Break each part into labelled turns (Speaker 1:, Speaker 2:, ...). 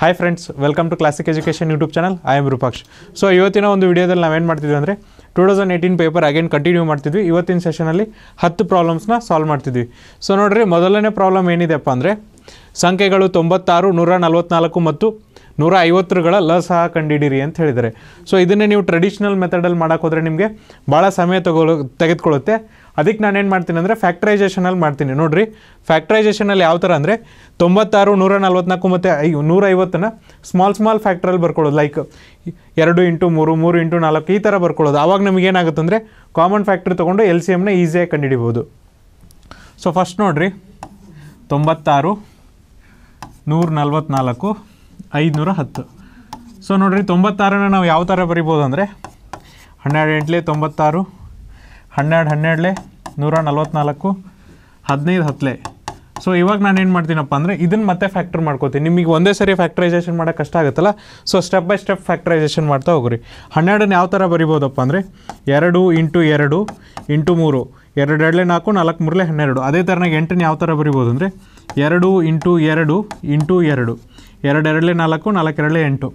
Speaker 1: hi friends welcome to classic education YouTube channel I am Rupaksh so ಇವತ್ತಿನ ಒಂದು ವಿಡಿಯೋದಲ್ಲಿ ನಾವೇನು ಮಾಡ್ತಿದ್ವಿ ಅಂದರೆ two thousand eighteen paper again continue ಮಾಡ್ತಿದ್ವಿ ಇವತ್ತಿನ ಸೆಷನಲ್ಲಿ ಹತ್ತು ಪ್ರಾಬ್ಲಮ್ಸ್ನ ಸಾಲ್ವ್ ಮಾಡ್ತಿದ್ವಿ ಸೊ ನೋಡಿರಿ ಮೊದಲನೇ ಪ್ರಾಬ್ಲಮ್ ಏನಿದೆಪ್ಪ ಅಂದರೆ ಸಂಖ್ಯೆಗಳು ತೊಂಬತ್ತಾರು ನೂರ ನಲ್ವತ್ನಾಲ್ಕು ಮತ್ತು ನೂರ ಐವತ್ತರುಗಳ ಲ ಸಹ ಕಂಡಿಡಿರಿ ಅಂತ ಹೇಳಿದ್ದಾರೆ ಸೊ ಇದನ್ನೇ ನೀವು ಟ್ರೆಡಿಷ್ನಲ್ ಮೆಥಡಲ್ಲಿ ಮಾಡೋಕ್ಕೋದ್ರೆ ನಿಮಗೆ ಭಾಳ ಸಮಯ ತಗೊಳ್ಳೋ ತೆಗೆದುಕೊಳ್ಳುತ್ತೆ ಅದಕ್ಕೆ ನಾನೇನು ಮಾಡ್ತೀನಿ ಅಂದರೆ ಫ್ಯಾಕ್ಟ್ರೈಸೇಷನಲ್ಲಿ ಮಾಡ್ತೀನಿ ನೋಡಿರಿ ಫ್ಯಾಕ್ಟ್ರೈಸೇಷನಲ್ಲಿ ಯಾವ ಥರ ಅಂದರೆ ತೊಂಬತ್ತಾರು ನೂರ ನಲ್ವತ್ನಾಲ್ಕು ಮತ್ತು ಐ ನೂರೈವತ್ತನ್ನು ಸ್ಮಾಲ್ ಸ್ಮಾಲ್ ಫ್ಯಾಕ್ಟ್ರಲ್ಲಿ ಬರ್ಕೊಳ್ಳೋದು ಲೈಕ್ ಎರಡು ಇಂಟು ಮೂರು ಮೂರು ಇಂಟು ನಾಲ್ಕು ಈ ಥರ ಬರ್ಕೊಳ್ಳೋದು ಆವಾಗ ನಮಗೇನಾಗುತ್ತೆ ಅಂದರೆ ಕಾಮನ್ ಫ್ಯಾಕ್ಟ್ರಿ ತೊಗೊಂಡು ಎಲ್ ಸಿ ಎಮ್ನ ಈಸಿಯಾಗಿ ಕಂಡುಹಿಡಿಬೋದು ಸೊ ಫಸ್ಟ್ ನೋಡಿರಿ ತೊಂಬತ್ತಾರು ನೂರ ನಲ್ವತ್ನಾಲ್ಕು ಐದುನೂರ ಹತ್ತು ಸೊ ನೋಡಿರಿ ತೊಂಬತ್ತಾರನ ನಾವು ಯಾವ ಥರ ಬರಿಬೋದು ಅಂದರೆ ಹನ್ನೆರಡು ಎಂಟ್ಲೆ ತೊಂಬತ್ತಾರು ಹನ್ನೆರಡು ಹನ್ನೆರಡಲೆ ನೂರ ನಲ್ವತ್ನಾಲ್ಕು ಹದಿನೈದು ಹತ್ತಲೆ ಸೊ ಇವಾಗ ನಾನು ಏನು ಮಾಡ್ತೀನಪ್ಪ ಅಂದರೆ ಇದನ್ನು ಮತ್ತೆ ಫ್ಯಾಕ್ಟ್ರ್ ಮಾಡ್ಕೋತೀನಿ ನಿಮಗೆ ಒಂದೇ ಸರಿ ಫ್ಯಾಕ್ಟ್ರೈಸೇಷನ್ ಮಾಡೋಕ್ಕೆ ಕಷ್ಟ ಆಗುತ್ತಲ್ಲ so step by step factorisation ಮಾಡ್ತಾ ಹೋಗ್ರಿ ಹನ್ನೆರಡನ್ನು ಯಾವ ಥರ ಬರಿಬೋದಪ್ಪ ಅಂದರೆ ಎರಡು ಇಂಟು ಎರಡು ಇಂಟು ಮೂರು ಎರಡು ಎರಡಲೇ ನಾಲ್ಕು ನಾಲ್ಕು ಮೂರಲೇ ಹನ್ನೆರಡು ಅದೇ ಥರನಾಗ ಎಂಟನ್ನು ಯಾವ ಥರ ಬರಿಬೋದು ಅಂದರೆ ಎರಡು ಇಂಟು ಎರಡು ಇಂಟು ಎರಡು ಎರಡೆರಡಲೆ ನಾಲ್ಕು ನಾಲ್ಕು ಎರಡಲೇ ಎಂಟು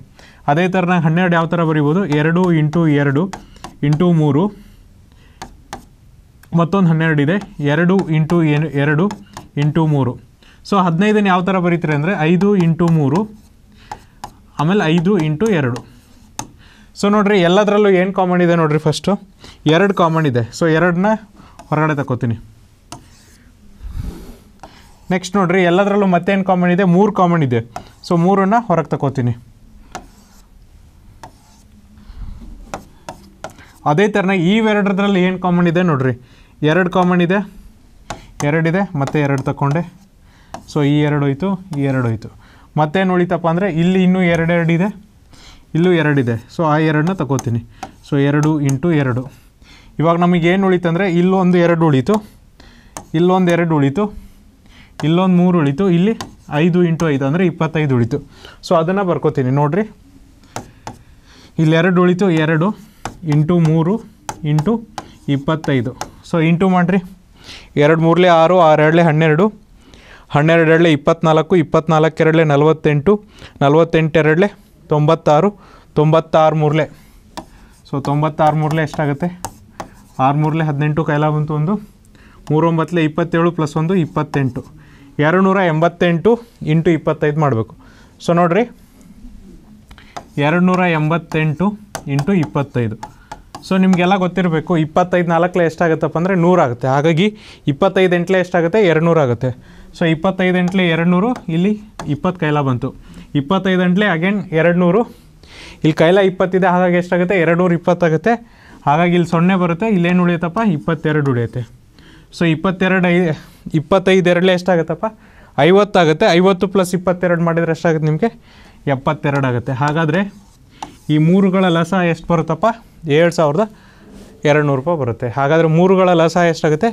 Speaker 1: ಅದೇ ಥರನಾಗ ಹನ್ನೆರಡು ಯಾವ ಥರ ಬರಿಬೋದು ಎರಡು ಇಂಟು ಎರಡು ಇಂಟು ಮೂರು ಮತ್ತೊಂದು ಹನ್ನೆರಡು ಇದೆ ಎರಡು ಇಂಟು ಏನು ಎರಡು ಇಂಟು ಮೂರು ಸೊ ಹದಿನೈದನ್ನು ಯಾವ ಥರ ಬರೀತೀರಿ ಅಂದರೆ ಐದು ಇಂಟು ಮೂರು ಆಮೇಲೆ ಐದು ಇಂಟು ಎರಡು ಸೊ ನೋಡಿರಿ ಎಲ್ಲದರಲ್ಲೂ ಏನು ಕಾಮನ್ ಇದೆ ನೋಡಿರಿ ಫಸ್ಟು ಎರಡು ಕಾಮನ್ ಇದೆ ಸೊ ಎರಡನ್ನ ಹೊರಗಡೆ ತಗೋತೀನಿ ನೆಕ್ಸ್ಟ್ ನೋಡಿರಿ ಎಲ್ಲದರಲ್ಲೂ ಮತ್ತೇನು ಕಾಮನ್ ಇದೆ ಮೂರು ಕಾಮನ್ ಇದೆ ಸೊ ಮೂರನ್ನು ಹೊರಗೆ ತಗೋತೀನಿ ಅದೇ ಥರನೇ ಇವೆರಡರಲ್ಲಿ ಏನು ಕಾಮನ್ ಇದೆ ನೋಡ್ರಿ ಎರಡು ಕಾಮನ್ ಇದೆ ಎರಡಿದೆ ಮತ್ತು ಎರಡು ತಗೊಂಡೆ ಸೊ ಈ ಎರಡು ಹೋಯಿತು ಈ ಎರಡು ಹೋಯಿತು ಮತ್ತೇನು ಉಳಿತಪ್ಪ ಅಂದರೆ ಇಲ್ಲಿ ಇನ್ನೂ ಎರಡೆರಡಿದೆ ಇಲ್ಲೂ ಎರಡಿದೆ ಸೊ ಆ ಎರಡನ್ನ ತಗೋತೀನಿ ಸೊ ಎರಡು ಇಂಟು ಎರಡು ಇವಾಗ ನಮಗೇನು ಉಳಿತಂದರೆ ಇಲ್ಲೊಂದು ಎರಡು ಉಳಿತು ಇಲ್ಲೊಂದು ಎರಡು ಉಳೀತು ಇಲ್ಲೊಂದು ಮೂರು ಉಳಿತು ಇಲ್ಲಿ ಐದು ಇಂಟು ಐದು ಅಂದರೆ ಇಪ್ಪತ್ತೈದು ಉಳಿತು ಸೊ ಅದನ್ನು ಬರ್ಕೋತೀನಿ ನೋಡಿರಿ ಇಲ್ಲೆರಡು ಉಳಿತು ಎರಡು ಇಂಟು ಮೂರು ಇಂಟು ಇಪ್ಪತ್ತೈದು ಸೊ ಇಂಟು ಮಾಡಿರಿ ಎರಡು ಮೂರಲೆ ಆರು ಆರೆರಡಲೆ ಹನ್ನೆರಡು ಹನ್ನೆರಡೆರಡಲೆ ಇಪ್ಪತ್ನಾಲ್ಕು ಎರಡಲೆ ನಲವತ್ತೆಂಟು ನಲವತ್ತೆಂಟೆರಡಲೆ ತೊಂಬತ್ತಾರು ತೊಂಬತ್ತಾರು ಮೂರಲೆ ಸೊ ತೊಂಬತ್ತಾರು ಮೂರಲೆ ಎಷ್ಟಾಗುತ್ತೆ ಆರು ಮೂರಲೆ ಹದಿನೆಂಟು ಕೈಲ ಬಂತು ಒಂದು ಮೂರೊಂಬತ್ತಲೆ ಇಪ್ಪತ್ತೇಳು ಪ್ಲಸ್ ಒಂದು ಇಪ್ಪತ್ತೆಂಟು ಎರಡು ನೂರ ಎಂಬತ್ತೆಂಟು ಇಂಟು ಇಪ್ಪತ್ತೈದು ಮಾಡಬೇಕು ಸೊ ನೋಡಿರಿ ಎರಡು ನೂರ ಎಂಬತ್ತೆಂಟು ಇಂಟು ಇಪ್ಪತ್ತೈದು ಸೊ ನಿಮಗೆಲ್ಲ ಗೊತ್ತಿರಬೇಕು ಇಪ್ಪತ್ತೈದು ನಾಲ್ಕಲೆ ಎಷ್ಟಾಗುತ್ತಪ್ಪ ಅಂದರೆ ನೂರಾಗುತ್ತೆ ಹಾಗಾಗಿ ಇಪ್ಪತ್ತೈದು ಎಂಟಲೆ ಎಷ್ಟಾಗುತ್ತೆ ಎರಡು ನೂರಾಗುತ್ತೆ ಸೊ ಇಪ್ಪತ್ತೈದು ಎಂಟಲೆ ಎರಡುನೂರು ಇಲ್ಲಿ ಇಪ್ಪತ್ತು ಕೈಲ ಬಂತು ಇಪ್ಪತ್ತೈದು ಎಂಟಲೆ ಅಗೇನ್ ಎರಡುನೂರು ಇಲ್ಲಿ ಕೈಲ ಇಪ್ಪತ್ತಿದೆ ಹಾಗಾಗಿ ಎಷ್ಟಾಗುತ್ತೆ ಎರಡು ನೂರು ಇಪ್ಪತ್ತಾಗುತ್ತೆ ಹಾಗಾಗಿ ಇಲ್ಲಿ ಸೊನ್ನೆ ಬರುತ್ತೆ ಇಲ್ಲೇನು ಉಳಿಯುತ್ತಪ್ಪ ಇಪ್ಪತ್ತೆರಡು ಉಳಿಯುತ್ತೆ ಸೊ ಇಪ್ಪತ್ತೆರಡು ಐ ಇಪ್ಪತ್ತೈದು ಎರಡಲೇ ಎಷ್ಟಾಗುತ್ತಪ್ಪ ಐವತ್ತಾಗುತ್ತೆ ಐವತ್ತು ಪ್ಲಸ್ ಇಪ್ಪತ್ತೆರಡು ಮಾಡಿದರೆ ಎಷ್ಟಾಗುತ್ತೆ ನಿಮಗೆ ಎಪ್ಪತ್ತೆರಡು ಆಗುತ್ತೆ ಹಾಗಾದರೆ ಈ ಮೂರುಗಳ ಲಸ ಎಷ್ಟು ಬರುತ್ತಪ್ಪ ಏಳು ಸಾವಿರದ ಎರಡು ನೂರು ರೂಪಾಯಿ ಬರುತ್ತೆ ಹಾಗಾದರೆ ಮೂರುಗಳ ಲಸ ಎಷ್ಟಾಗುತ್ತೆ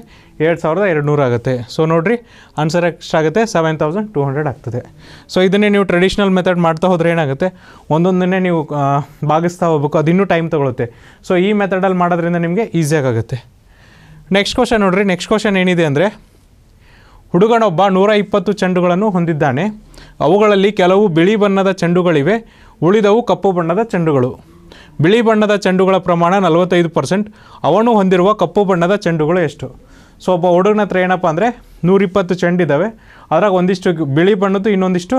Speaker 1: ಏಳು ಸಾವಿರದ ಎರಡು ನೂರು ಆಗುತ್ತೆ ಸೊ ನೋಡಿರಿ ಆನ್ಸರ್ ಎಷ್ಟಾಗುತ್ತೆ ಸೆವೆನ್ ತೌಸಂಡ್ ಟೂ ಹಂಡ್ರೆಡ್ ಆಗ್ತದೆ ಸೊ ಇದನ್ನೇ ನೀವು ಟ್ರೆಡಿಷ್ನಲ್ ಮೆಥಡ್ ಮಾಡ್ತಾ ಹೋದರೆ ಏನಾಗುತ್ತೆ ಒಂದೊಂದನ್ನೇ ನೀವು ಭಾಗಿಸ್ತಾ ಹೋಗ್ಬೇಕು ಅದು ಇನ್ನೂ ಟೈಮ್ ತೊಗೊಳುತ್ತೆ ಸೊ ಈ ಮೆಥಡಲ್ಲಿ ಮಾಡೋದ್ರಿಂದ ನಿಮಗೆ ಈಸಿಯಾಗುತ್ತೆ ನೆಕ್ಸ್ಟ್ ಕ್ವಶನ್ ನೋಡಿರಿ ನೆಕ್ಸ್ಟ್ ಕ್ವಶನ್ ಏನಿದೆ ಅಂದರೆ ಹುಡುಗನೊಬ್ಬ ನೂರ ಇಪ್ಪತ್ತು ಚೆಂಡುಗಳನ್ನು ಹೊಂದಿದ್ದಾನೆ ಅವುಗಳಲ್ಲಿ ಕೆಲವು ಬಿಳಿ ಬಣ್ಣದ ಚೆಂಡುಗಳಿವೆ ಉಳಿದವು ಕಪ್ಪು ಬಣ್ಣದ ಚೆಂಡುಗಳು ಬಿಳಿ ಬಣ್ಣದ ಚೆಂಡುಗಳ ಪ್ರಮಾಣ ನಲವತ್ತೈದು ಪರ್ಸೆಂಟ್ ಅವನು ಹೊಂದಿರುವ ಕಪ್ಪು ಬಣ್ಣದ ಚೆಂಡುಗಳು ಎಷ್ಟು ಸೊ ಒಬ್ಬ ಹುಡುಗನ ಹತ್ರ ಏನಪ್ಪ ಅಂದರೆ ನೂರಿಪ್ಪತ್ತು ಇದ್ದಾವೆ ಅದರಾಗ ಒಂದಿಷ್ಟು ಬಿಳಿ ಬಣ್ಣದ್ದು ಇನ್ನೊಂದಿಷ್ಟು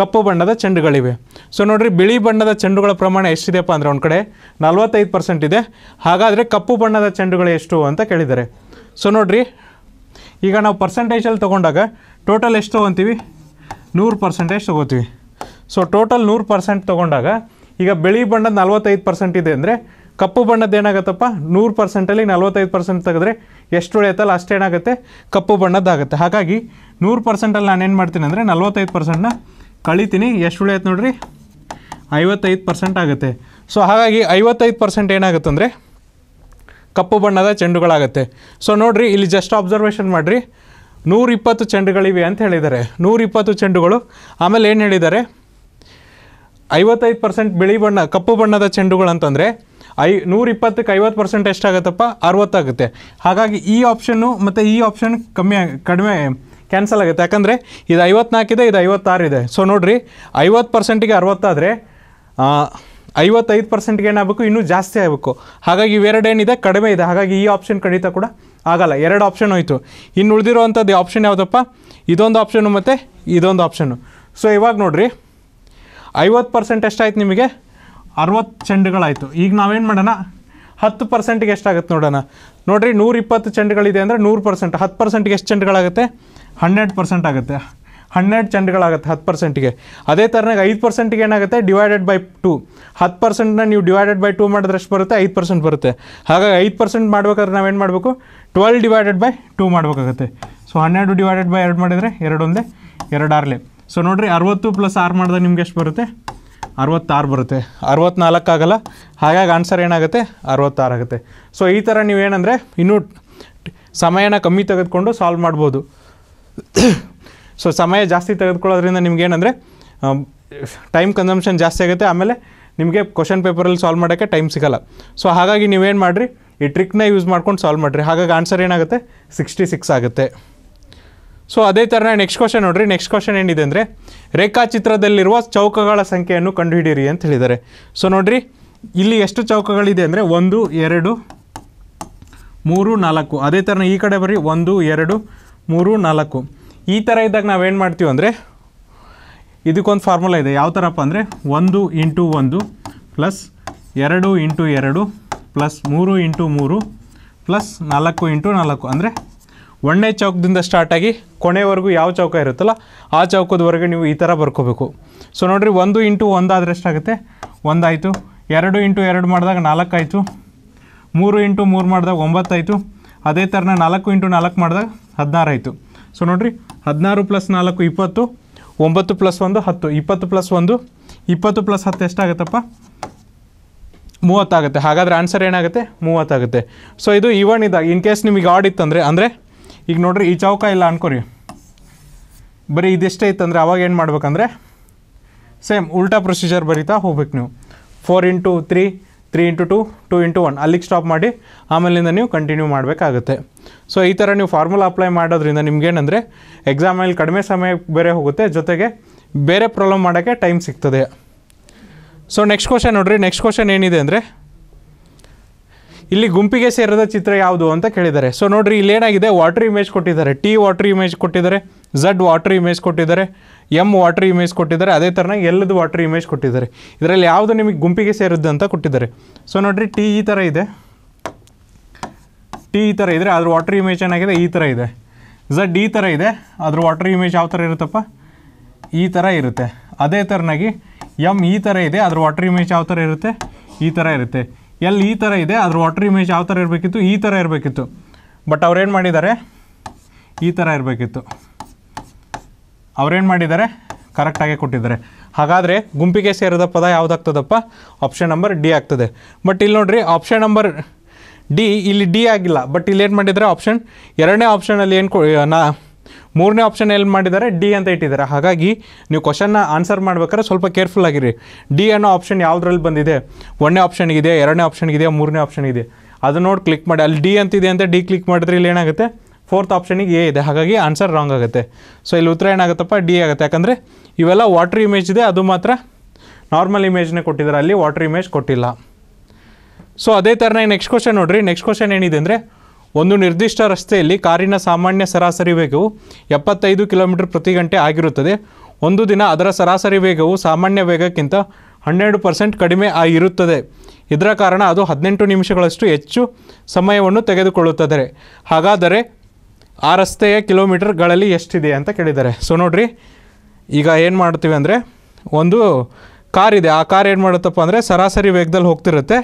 Speaker 1: ಕಪ್ಪು ಬಣ್ಣದ ಚೆಂಡುಗಳಿವೆ ಸೊ ನೋಡಿರಿ ಬಿಳಿ ಬಣ್ಣದ ಚೆಂಡುಗಳ ಪ್ರಮಾಣ ಎಷ್ಟಿದೆಯಪ್ಪ ಅಂದರೆ ಒಂದು ಕಡೆ ನಲವತ್ತೈದು ಪರ್ಸೆಂಟ್ ಇದೆ ಹಾಗಾದರೆ ಕಪ್ಪು ಬಣ್ಣದ ಚೆಂಡುಗಳು ಎಷ್ಟು ಅಂತ ಕೇಳಿದ್ದಾರೆ ಸೊ ನೋಡಿರಿ ಈಗ ನಾವು ಪರ್ಸೆಂಟೇಜಲ್ಲಿ ತೊಗೊಂಡಾಗ ಟೋಟಲ್ ಎಷ್ಟು ಅಂತೀವಿ ನೂರು ಪರ್ಸೆಂಟೇಜ್ ತೊಗೋತೀವಿ ಸೊ ಟೋಟಲ್ ನೂರು ಪರ್ಸೆಂಟ್ ತೊಗೊಂಡಾಗ ಈಗ ಬಿಳಿ ಬಣ್ಣದ ನಲ್ವತ್ತೈದು ಪರ್ಸೆಂಟ್ ಇದೆ ಅಂದರೆ ಕಪ್ಪು ಬಣ್ಣದ್ದು ಏನಾಗುತ್ತಪ್ಪ ನೂರು ಪರ್ಸೆಂಟಲ್ಲಿ ನಲ್ವತ್ತೈದು ಪರ್ಸೆಂಟ್ ತೆಗೆದ್ರೆ ಎಷ್ಟು ಉಳಿಯುತ್ತಲ್ಲ ಅಷ್ಟೇನಾಗುತ್ತೆ ಕಪ್ಪು ಬಣ್ಣದ್ದಾಗುತ್ತೆ ಹಾಗಾಗಿ ನೂರು ಪರ್ಸೆಂಟಲ್ಲಿ ನಾನು ಏನು ಮಾಡ್ತೀನಿ ಅಂದರೆ ನಲ್ವತ್ತೈದು ಪರ್ಸೆಂಟ್ನ ಕಳಿತೀನಿ ಎಷ್ಟು ಉಳಿಯತ್ತೆ ನೋಡಿರಿ ಐವತ್ತೈದು ಪರ್ಸೆಂಟ್ ಆಗುತ್ತೆ ಸೊ ಹಾಗಾಗಿ ಐವತ್ತೈದು ಪರ್ಸೆಂಟ್ ಏನಾಗುತ್ತೆ ಅಂದರೆ ಕಪ್ಪು ಬಣ್ಣದ ಚೆಂಡುಗಳಾಗುತ್ತೆ ಸೊ ನೋಡಿರಿ ಇಲ್ಲಿ ಜಸ್ಟ್ ಅಬ್ಸರ್ವೇಷನ್ ಮಾಡಿರಿ ನೂರಿಪ್ಪತ್ತು ಚೆಂಡುಗಳಿವೆ ಅಂತ ಹೇಳಿದ್ದಾರೆ ನೂರಿಪ್ಪತ್ತು ಚೆಂಡುಗಳು ಆಮೇಲೆ ಏನು ಹೇಳಿದ್ದಾರೆ ಐವತ್ತೈದು ಪರ್ಸೆಂಟ್ ಬಿಳಿ ಬಣ್ಣ ಕಪ್ಪು ಬಣ್ಣದ ಚೆಂಡುಗಳು ಅಂತಂದರೆ ಐ ನೂರಿಪ್ಪತ್ತಕ್ಕೆ ಐವತ್ತು ಪರ್ಸೆಂಟ್ ಎಷ್ಟಾಗುತ್ತಪ್ಪ ಅರವತ್ತಾಗುತ್ತೆ ಹಾಗಾಗಿ ಈ ಆಪ್ಷನ್ನು ಮತ್ತು ಈ ಆಪ್ಷನ್ ಕಮ್ಮಿ ಕಡಿಮೆ ಕ್ಯಾನ್ಸಲ್ ಆಗುತ್ತೆ ಯಾಕಂದರೆ ಇದು ಐವತ್ನಾಲ್ಕಿದೆ ಇದು ಐವತ್ತಾರು ಇದೆ ಸೊ ನೋಡಿರಿ ಐವತ್ತು ಪರ್ಸೆಂಟಿಗೆ ಅರವತ್ತಾದರೆ ಐವತ್ತೈದು ಪರ್ಸೆಂಟ್ಗೆ ಏನಾಗಬೇಕು ಇನ್ನೂ ಜಾಸ್ತಿ ಆಗಬೇಕು ಹಾಗಾಗಿ ಇವೆರಡೇನಿದೆ ಕಡಿಮೆ ಇದೆ ಹಾಗಾಗಿ ಈ ಆಪ್ಷನ್ ಕಡಿತ ಕೂಡ ಆಗಲ್ಲ ಎರಡು ಆಪ್ಷನ್ ಹೋಯಿತು ಇನ್ನು ಉಳಿದಿರುವಂಥದ್ದು ಆಪ್ಷನ್ ಯಾವುದಪ್ಪ ಇದೊಂದು ಆಪ್ಷನು ಮತ್ತು ಇದೊಂದು ಆಪ್ಷನು ಸೊ ಇವಾಗ ನೋಡಿರಿ ಐವತ್ತು ಪರ್ಸೆಂಟ್ ಎಷ್ಟಾಯ್ತು ನಿಮಗೆ ಅರವತ್ತು ಚೆಂಡುಗಳಾಯಿತು ಈಗ ನಾವೇನು ಮಾಡೋಣ ಹತ್ತು ಪರ್ಸೆಂಟಿಗೆ ಎಷ್ಟಾಗುತ್ತೆ ನೋಡೋಣ ನೋಡಿರಿ ನೂರಿಪ್ಪತ್ತು ಚೆಂಡುಗಳಿದೆ ಅಂದರೆ ನೂರು ಪರ್ಸೆಂಟ್ ಹತ್ತು ಪರ್ಸೆಂಟ್ಗೆ ಎಷ್ಟು ಚೆಂಡುಗಳಾಗುತ್ತೆ ಹಂಡ್ರೆಡ್ ಪರ್ಸೆಂಟ್ ಆಗುತ್ತೆ ಹನ್ನೆರಡು ಚೆಂಡ್ಗಳಾಗುತ್ತೆ ಹತ್ತು ಪರ್ಸೆಂಟಿಗೆ ಅದೇ ಥರನಾಗ ಐದು ಪರ್ಸೆಂಟಿಗೆ ಏನಾಗುತ್ತೆ ಡಿವೈಡೆಡ್ ಬೈ ಟು ಹತ್ತು ಪರ್ಸೆಂಟ್ನ ನೀವು ಡಿವೈಡೆಡ್ ಬೈ ಟೂ ಮಾಡಿದ್ರೆ ಎಷ್ಟು ಬರುತ್ತೆ ಐದು ಪರ್ಸೆಂಟ್ ಬರುತ್ತೆ ಹಾಗಾಗಿ ಐದು ಪರ್ಸೆಂಟ್ ಮಾಡ್ಬೇಕಾದ್ರೆ ನಾವೇನು ಮಾಡಬೇಕು ಟ್ವೆಲ್ ಡಿವೈಡೆಡ್ ಬೈ ಟೂ ಮಾಡಬೇಕಾಗುತ್ತೆ ಸೊ ಹನ್ನೆರಡು ಡಿವೈಡೆಡ್ ಬೈ ಎರಡು ಮಾಡಿದರೆ ಎರಡೊಂದೇ ಎರಡು ಆರಲೆ ಸೊ ನೋಡಿರಿ ಅರವತ್ತು ಪ್ಲಸ್ ಆರು ಮಾಡಿದ್ರೆ ನಿಮ್ಗೆ ಎಷ್ಟು ಬರುತ್ತೆ ಅರವತ್ತಾರು ಬರುತ್ತೆ ಅರವತ್ತ್ನಾಲ್ಕಾಗಲ್ಲ ಹಾಗಾಗಿ ಆನ್ಸರ್ ಏನಾಗುತ್ತೆ ಅರವತ್ತಾರು ಆಗುತ್ತೆ ಸೊ ಈ ಥರ ನೀವೇನಂದರೆ ಇನ್ನೂ ಸಮಯನ ಕಮ್ಮಿ ತೆಗೆದುಕೊಂಡು ಸಾಲ್ವ್ ಮಾಡ್ಬೋದು ಸೊ ಸಮಯ ಜಾಸ್ತಿ ತೆಗೆದುಕೊಳ್ಳೋದ್ರಿಂದ ನಿಮ್ಗೆ ಏನಂದರೆ ಟೈಮ್ ಕನ್ಸಂಪ್ಷನ್ ಜಾಸ್ತಿ ಆಗುತ್ತೆ ಆಮೇಲೆ ನಿಮಗೆ ಕ್ವಶನ್ ಪೇಪರಲ್ಲಿ ಸಾಲ್ವ್ ಮಾಡೋಕ್ಕೆ ಟೈಮ್ ಸಿಗಲ್ಲ ಸೊ ಹಾಗಾಗಿ ನೀವೇನು ಮಾಡಿರಿ ಈ ಟ್ರಿಕ್ನ ಯೂಸ್ ಮಾಡ್ಕೊಂಡು ಸಾಲ್ವ್ ಮಾಡಿರಿ ಹಾಗಾಗಿ ಆನ್ಸರ್ ಏನಾಗುತ್ತೆ ಸಿಕ್ಸ್ಟಿ ಸಿಕ್ಸ್ ಆಗುತ್ತೆ ಸೊ ಅದೇ ಥರನೇ ನೆಕ್ಸ್ಟ್ ಕ್ವಶನ್ ನೋಡಿರಿ ನೆಕ್ಸ್ಟ್ ಕ್ವಶನ್ ಏನಿದೆ ಅಂದರೆ ರೇಖಾಚಿತ್ರದಲ್ಲಿರುವ ಚೌಕಗಳ ಸಂಖ್ಯೆಯನ್ನು ಕಂಡುಹಿಡಿಯಿರಿ ಅಂತ ಹೇಳಿದ್ದಾರೆ ಸೊ ನೋಡಿರಿ ಇಲ್ಲಿ ಎಷ್ಟು ಚೌಕಗಳಿದೆ ಅಂದರೆ ಒಂದು ಎರಡು ಮೂರು ನಾಲ್ಕು ಅದೇ ಥರನೇ ಈ ಕಡೆ ಬರ್ರಿ ಒಂದು ಎರಡು ಮೂರು ನಾಲ್ಕು ಈ ಥರ ಇದ್ದಾಗ ನಾವೇನು ಮಾಡ್ತೀವಿ ಅಂದರೆ ಇದಕ್ಕೊಂದು ಫಾರ್ಮುಲಾ ಇದೆ ಯಾವ ಥರಪ್ಪ ಅಂದರೆ ಒಂದು ಇಂಟು ಒಂದು ಪ್ಲಸ್ ಎರಡು ಇಂಟು ಎರಡು ಪ್ಲಸ್ ಮೂರು ಇಂಟು ಮೂರು ಪ್ಲಸ್ ನಾಲ್ಕು ಇಂಟು ನಾಲ್ಕು ಅಂದರೆ ಒಣ್ಣೆ ಚೌಕದಿಂದ ಸ್ಟಾರ್ಟಾಗಿ ಕೊನೆವರೆಗೂ ಯಾವ ಚೌಕ ಇರುತ್ತಲ್ಲ ಆ ಚೌಕದವರೆಗೆ ನೀವು ಈ ಥರ ಬರ್ಕೋಬೇಕು ಸೊ ನೋಡಿರಿ ಒಂದು ಇಂಟು ಒಂದಾದರೆ ಎಷ್ಟಾಗುತ್ತೆ ಒಂದಾಯಿತು ಎರಡು ಇಂಟು ಎರಡು ಮಾಡಿದಾಗ ನಾಲ್ಕಾಯಿತು ಮೂರು ಇಂಟು ಮೂರು ಮಾಡಿದಾಗ ಒಂಬತ್ತಾಯಿತು ಅದೇ ಥರನ ನಾಲ್ಕು ಇಂಟು ನಾಲ್ಕು ಮಾಡಿದಾಗ ಆಯಿತು ಸೊ ನೋಡಿರಿ ಹದಿನಾರು ಪ್ಲಸ್ ನಾಲ್ಕು ಇಪ್ಪತ್ತು ಒಂಬತ್ತು ಪ್ಲಸ್ ಒಂದು ಹತ್ತು ಇಪ್ಪತ್ತು ಪ್ಲಸ್ ಒಂದು ಇಪ್ಪತ್ತು ಪ್ಲಸ್ ಹತ್ತು ಎಷ್ಟಾಗತ್ತಪ್ಪ ಮೂವತ್ತಾಗುತ್ತೆ ಹಾಗಾದರೆ ಆನ್ಸರ್ ಏನಾಗುತ್ತೆ ಮೂವತ್ತಾಗುತ್ತೆ ಸೊ ಇದು ಇವನ್ ಇದಾಗ ಇನ್ ಕೇಸ್ ನಿಮಗೆ ಆಡ್ ಇತ್ತಂದರೆ ಅಂದರೆ ಈಗ ನೋಡ್ರಿ ಈ ಚೌಕ ಇಲ್ಲ ಅನ್ಕೊರಿ ಬರೀ ಇದಿಷ್ಟೇ ಇತ್ತಂದರೆ ಅವಾಗ ಏನು ಮಾಡ್ಬೇಕಂದ್ರೆ ಸೇಮ್ ಉಲ್ಟಾ ಪ್ರೊಸೀಜರ್ ಬರೀತಾ ಹೋಗ್ಬೇಕು ನೀವು four into three three into two two into one ಅಲ್ಲಿಗೆ ಸ್ಟಾಪ್ ಮಾಡಿ ಆಮೇಲಿಂದ ನೀವು ಕಂಟಿನ್ಯೂ ಮಾಡಬೇಕಾಗುತ್ತೆ ಸೊ ಈ ಥರ ನೀವು ಫಾರ್ಮುಲಾ ಅಪ್ಲೈ ಮಾಡೋದ್ರಿಂದ ನಿಮ್ಗೇನಂದರೆ ಎಕ್ಸಾಮಲ್ಲಿ ಕಡಿಮೆ ಸಮಯ ಬೇರೆ ಹೋಗುತ್ತೆ ಜೊತೆಗೆ ಬೇರೆ ಪ್ರಾಬ್ಲಮ್ ಮಾಡೋಕ್ಕೆ ಟೈಮ್ ಸಿಗ್ತದೆ ಸೊ ನೆಕ್ಸ್ಟ್ ಕ್ವಶನ್ ನೋಡಿರಿ ನೆಕ್ಸ್ಟ್ ಕ್ವಶನ್ ಏನಿದೆ ಅಂದರೆ ಇಲ್ಲಿ ಗುಂಪಿಗೆ ಸೇರಿದ ಚಿತ್ರ ಯಾವುದು ಅಂತ ಕೇಳಿದ್ದಾರೆ ಸೊ ನೋಡಿರಿ ಇಲ್ಲೇನಾಗಿದೆ ವಾಟರ್ ಇಮೇಜ್ ಕೊಟ್ಟಿದ್ದಾರೆ ಟಿ ವಾಟರ್ ಇಮೇಜ್ ಕೊಟ್ಟಿದ್ದಾರೆ ಝಡ್ ವಾಟರ್ ಇಮೇಜ್ ಕೊಟ್ಟಿದ್ದಾರೆ ಎಮ್ ವಾಟರ್ ಇಮೇಜ್ ಕೊಟ್ಟಿದ್ದಾರೆ ಅದೇ ಥರನ ಎಲ್ಲದು ವಾಟರ್ ಇಮೇಜ್ ಕೊಟ್ಟಿದ್ದಾರೆ ಇದರಲ್ಲಿ ಯಾವುದು ನಿಮಗೆ ಗುಂಪಿಗೆ ಸೇರಿದ್ದು ಅಂತ ಕೊಟ್ಟಿದ್ದಾರೆ ಸೊ ನೋಡಿರಿ ಟಿ ಈ ಥರ ಇದೆ ಟಿ ಈ ಥರ ಇದ್ದರೆ ಅದ್ರ ವಾಟರ್ ಇಮೇಜ್ ಏನಾಗಿದೆ ಈ ಥರ ಇದೆ ಝಡ್ ಈ ಥರ ಇದೆ ಅದ್ರ ವಾಟರ್ ಇಮೇಜ್ ಯಾವ ಥರ ಇರುತ್ತಪ್ಪ ಈ ಥರ ಇರುತ್ತೆ ಅದೇ ಥರನಾಗಿ ಎಮ್ ಈ ಥರ ಇದೆ ಅದ್ರ ವಾಟರ್ ಇಮೇಜ್ ಯಾವ ಥರ ಇರುತ್ತೆ ಈ ಥರ ಇರುತ್ತೆ ಎಲ್ಲಿ ಈ ಥರ ಇದೆ ಅದ್ರ ವಾಟರ್ ಇಮೇಜ್ ಯಾವ ಥರ ಇರಬೇಕಿತ್ತು ಈ ಥರ ಇರಬೇಕಿತ್ತು ಬಟ್ ಅವ್ರೇನು ಮಾಡಿದ್ದಾರೆ ಈ ಥರ ಇರಬೇಕಿತ್ತು ಅವ್ರೇನು ಮಾಡಿದ್ದಾರೆ ಕರೆಕ್ಟಾಗೇ ಕೊಟ್ಟಿದ್ದಾರೆ ಹಾಗಾದರೆ ಗುಂಪಿಗೆ ಸೇರಿದ ಪದ ಯಾವುದಾಗ್ತದಪ್ಪ ಆಪ್ಷನ್ ನಂಬರ್ ಡಿ ಆಗ್ತದೆ ಬಟ್ ಇಲ್ಲಿ ನೋಡಿರಿ ಆಪ್ಷನ್ ನಂಬರ್ ಡಿ ಇಲ್ಲಿ ಡಿ ಆಗಿಲ್ಲ ಬಟ್ ಇಲ್ಲಿ ಏನು ಮಾಡಿದ್ದಾರೆ ಆಪ್ಷನ್ ಎರಡನೇ ಆಪ್ಷನಲ್ಲಿ ಏನು ಕೊ ನಾ ಮೂರನೇ ಆಪ್ಷನ್ ಎಲ್ಲಿ ಮಾಡಿದ್ದಾರೆ ಡಿ ಅಂತ ಇಟ್ಟಿದ್ದಾರೆ ಹಾಗಾಗಿ ನೀವು ಕ್ವಶನ್ನ ಆನ್ಸರ್ ಮಾಡ್ಬೇಕಾದ್ರೆ ಸ್ವಲ್ಪ ಕೇರ್ಫುಲ್ ಆಗಿರಿ ಡಿ ಅನ್ನೋ ಆಪ್ಷನ್ ಯಾವುದ್ರಲ್ಲಿ ಬಂದಿದೆ ಒಂದನೇ ಆಪ್ಷನ್ಗಿದೆ ಎರಡನೇ ಆಪ್ಷನ್ಗಿದೆ ಮೂರನೇ ಆಪ್ಷನ್ ಇದೆ ಅದು ನೋಡಿ ಕ್ಲಿಕ್ ಮಾಡಿ ಅಲ್ಲಿ ಡಿ ಅಂತಿದೆ ಅಂತ ಡಿ ಕ್ಲಿಕ್ ಮಾಡಿದ್ರೆ ಇಲ್ಲಿ ಏನಾಗುತ್ತೆ ಫೋರ್ತ್ ಆಪ್ಷನಿಗೆ ಎ ಇದೆ ಹಾಗಾಗಿ ಆನ್ಸರ್ ರಾಂಗ್ ಆಗುತ್ತೆ ಸೊ ಇಲ್ಲಿ ಉತ್ತರ ಏನಾಗುತ್ತಪ್ಪ ಡಿ ಆಗುತ್ತೆ ಯಾಕಂದರೆ ಇವೆಲ್ಲ ವಾಟ್ರ್ ಇಮೇಜ್ ಇದೆ ಅದು ಮಾತ್ರ ನಾರ್ಮಲ್ ಇಮೇಜ್ನೇ ಕೊಟ್ಟಿದ್ದಾರೆ ಅಲ್ಲಿ ವಾಟ್ರ್ ಇಮೇಜ್ ಕೊಟ್ಟಿಲ್ಲ ಸೊ ಅದೇ ಥರನೇ ನೆಕ್ಸ್ಟ್ ಕ್ವಶನ್ ನೋಡಿರಿ ನೆಕ್ಸ್ಟ್ ಕ್ವಶನ್ ಏನಿದೆ ಅಂದರೆ ಒಂದು ನಿರ್ದಿಷ್ಟ ರಸ್ತೆಯಲ್ಲಿ ಕಾರಿನ ಸಾಮಾನ್ಯ ಸರಾಸರಿ ವೇಗವು ಎಪ್ಪತ್ತೈದು ಕಿಲೋಮೀಟರ್ ಪ್ರತಿ ಗಂಟೆ ಆಗಿರುತ್ತದೆ ಒಂದು ದಿನ ಅದರ ಸರಾಸರಿ ವೇಗವು ಸಾಮಾನ್ಯ ವೇಗಕ್ಕಿಂತ ಹನ್ನೆರಡು ಪರ್ಸೆಂಟ್ ಕಡಿಮೆ ಆಗಿರುತ್ತದೆ ಇದರ ಕಾರಣ ಅದು ಹದಿನೆಂಟು ನಿಮಿಷಗಳಷ್ಟು ಹೆಚ್ಚು ಸಮಯವನ್ನು ತೆಗೆದುಕೊಳ್ಳುತ್ತದೆ ಹಾಗಾದರೆ ಆ ರಸ್ತೆಯ ಕಿಲೋಮೀಟರ್ಗಳಲ್ಲಿ ಎಷ್ಟಿದೆ ಅಂತ ಕೇಳಿದ್ದಾರೆ ಸೊ ನೋಡಿರಿ ಈಗ ಏನು ಮಾಡ್ತೀವಿ ಅಂದರೆ ಒಂದು ಕಾರ್ ಇದೆ ಆ ಕಾರ್ ಏನು ಮಾಡುತ್ತಪ್ಪ ಅಂದರೆ ಸರಾಸರಿ ವೇಗದಲ್ಲಿ ಹೋಗ್ತಿರುತ್ತೆ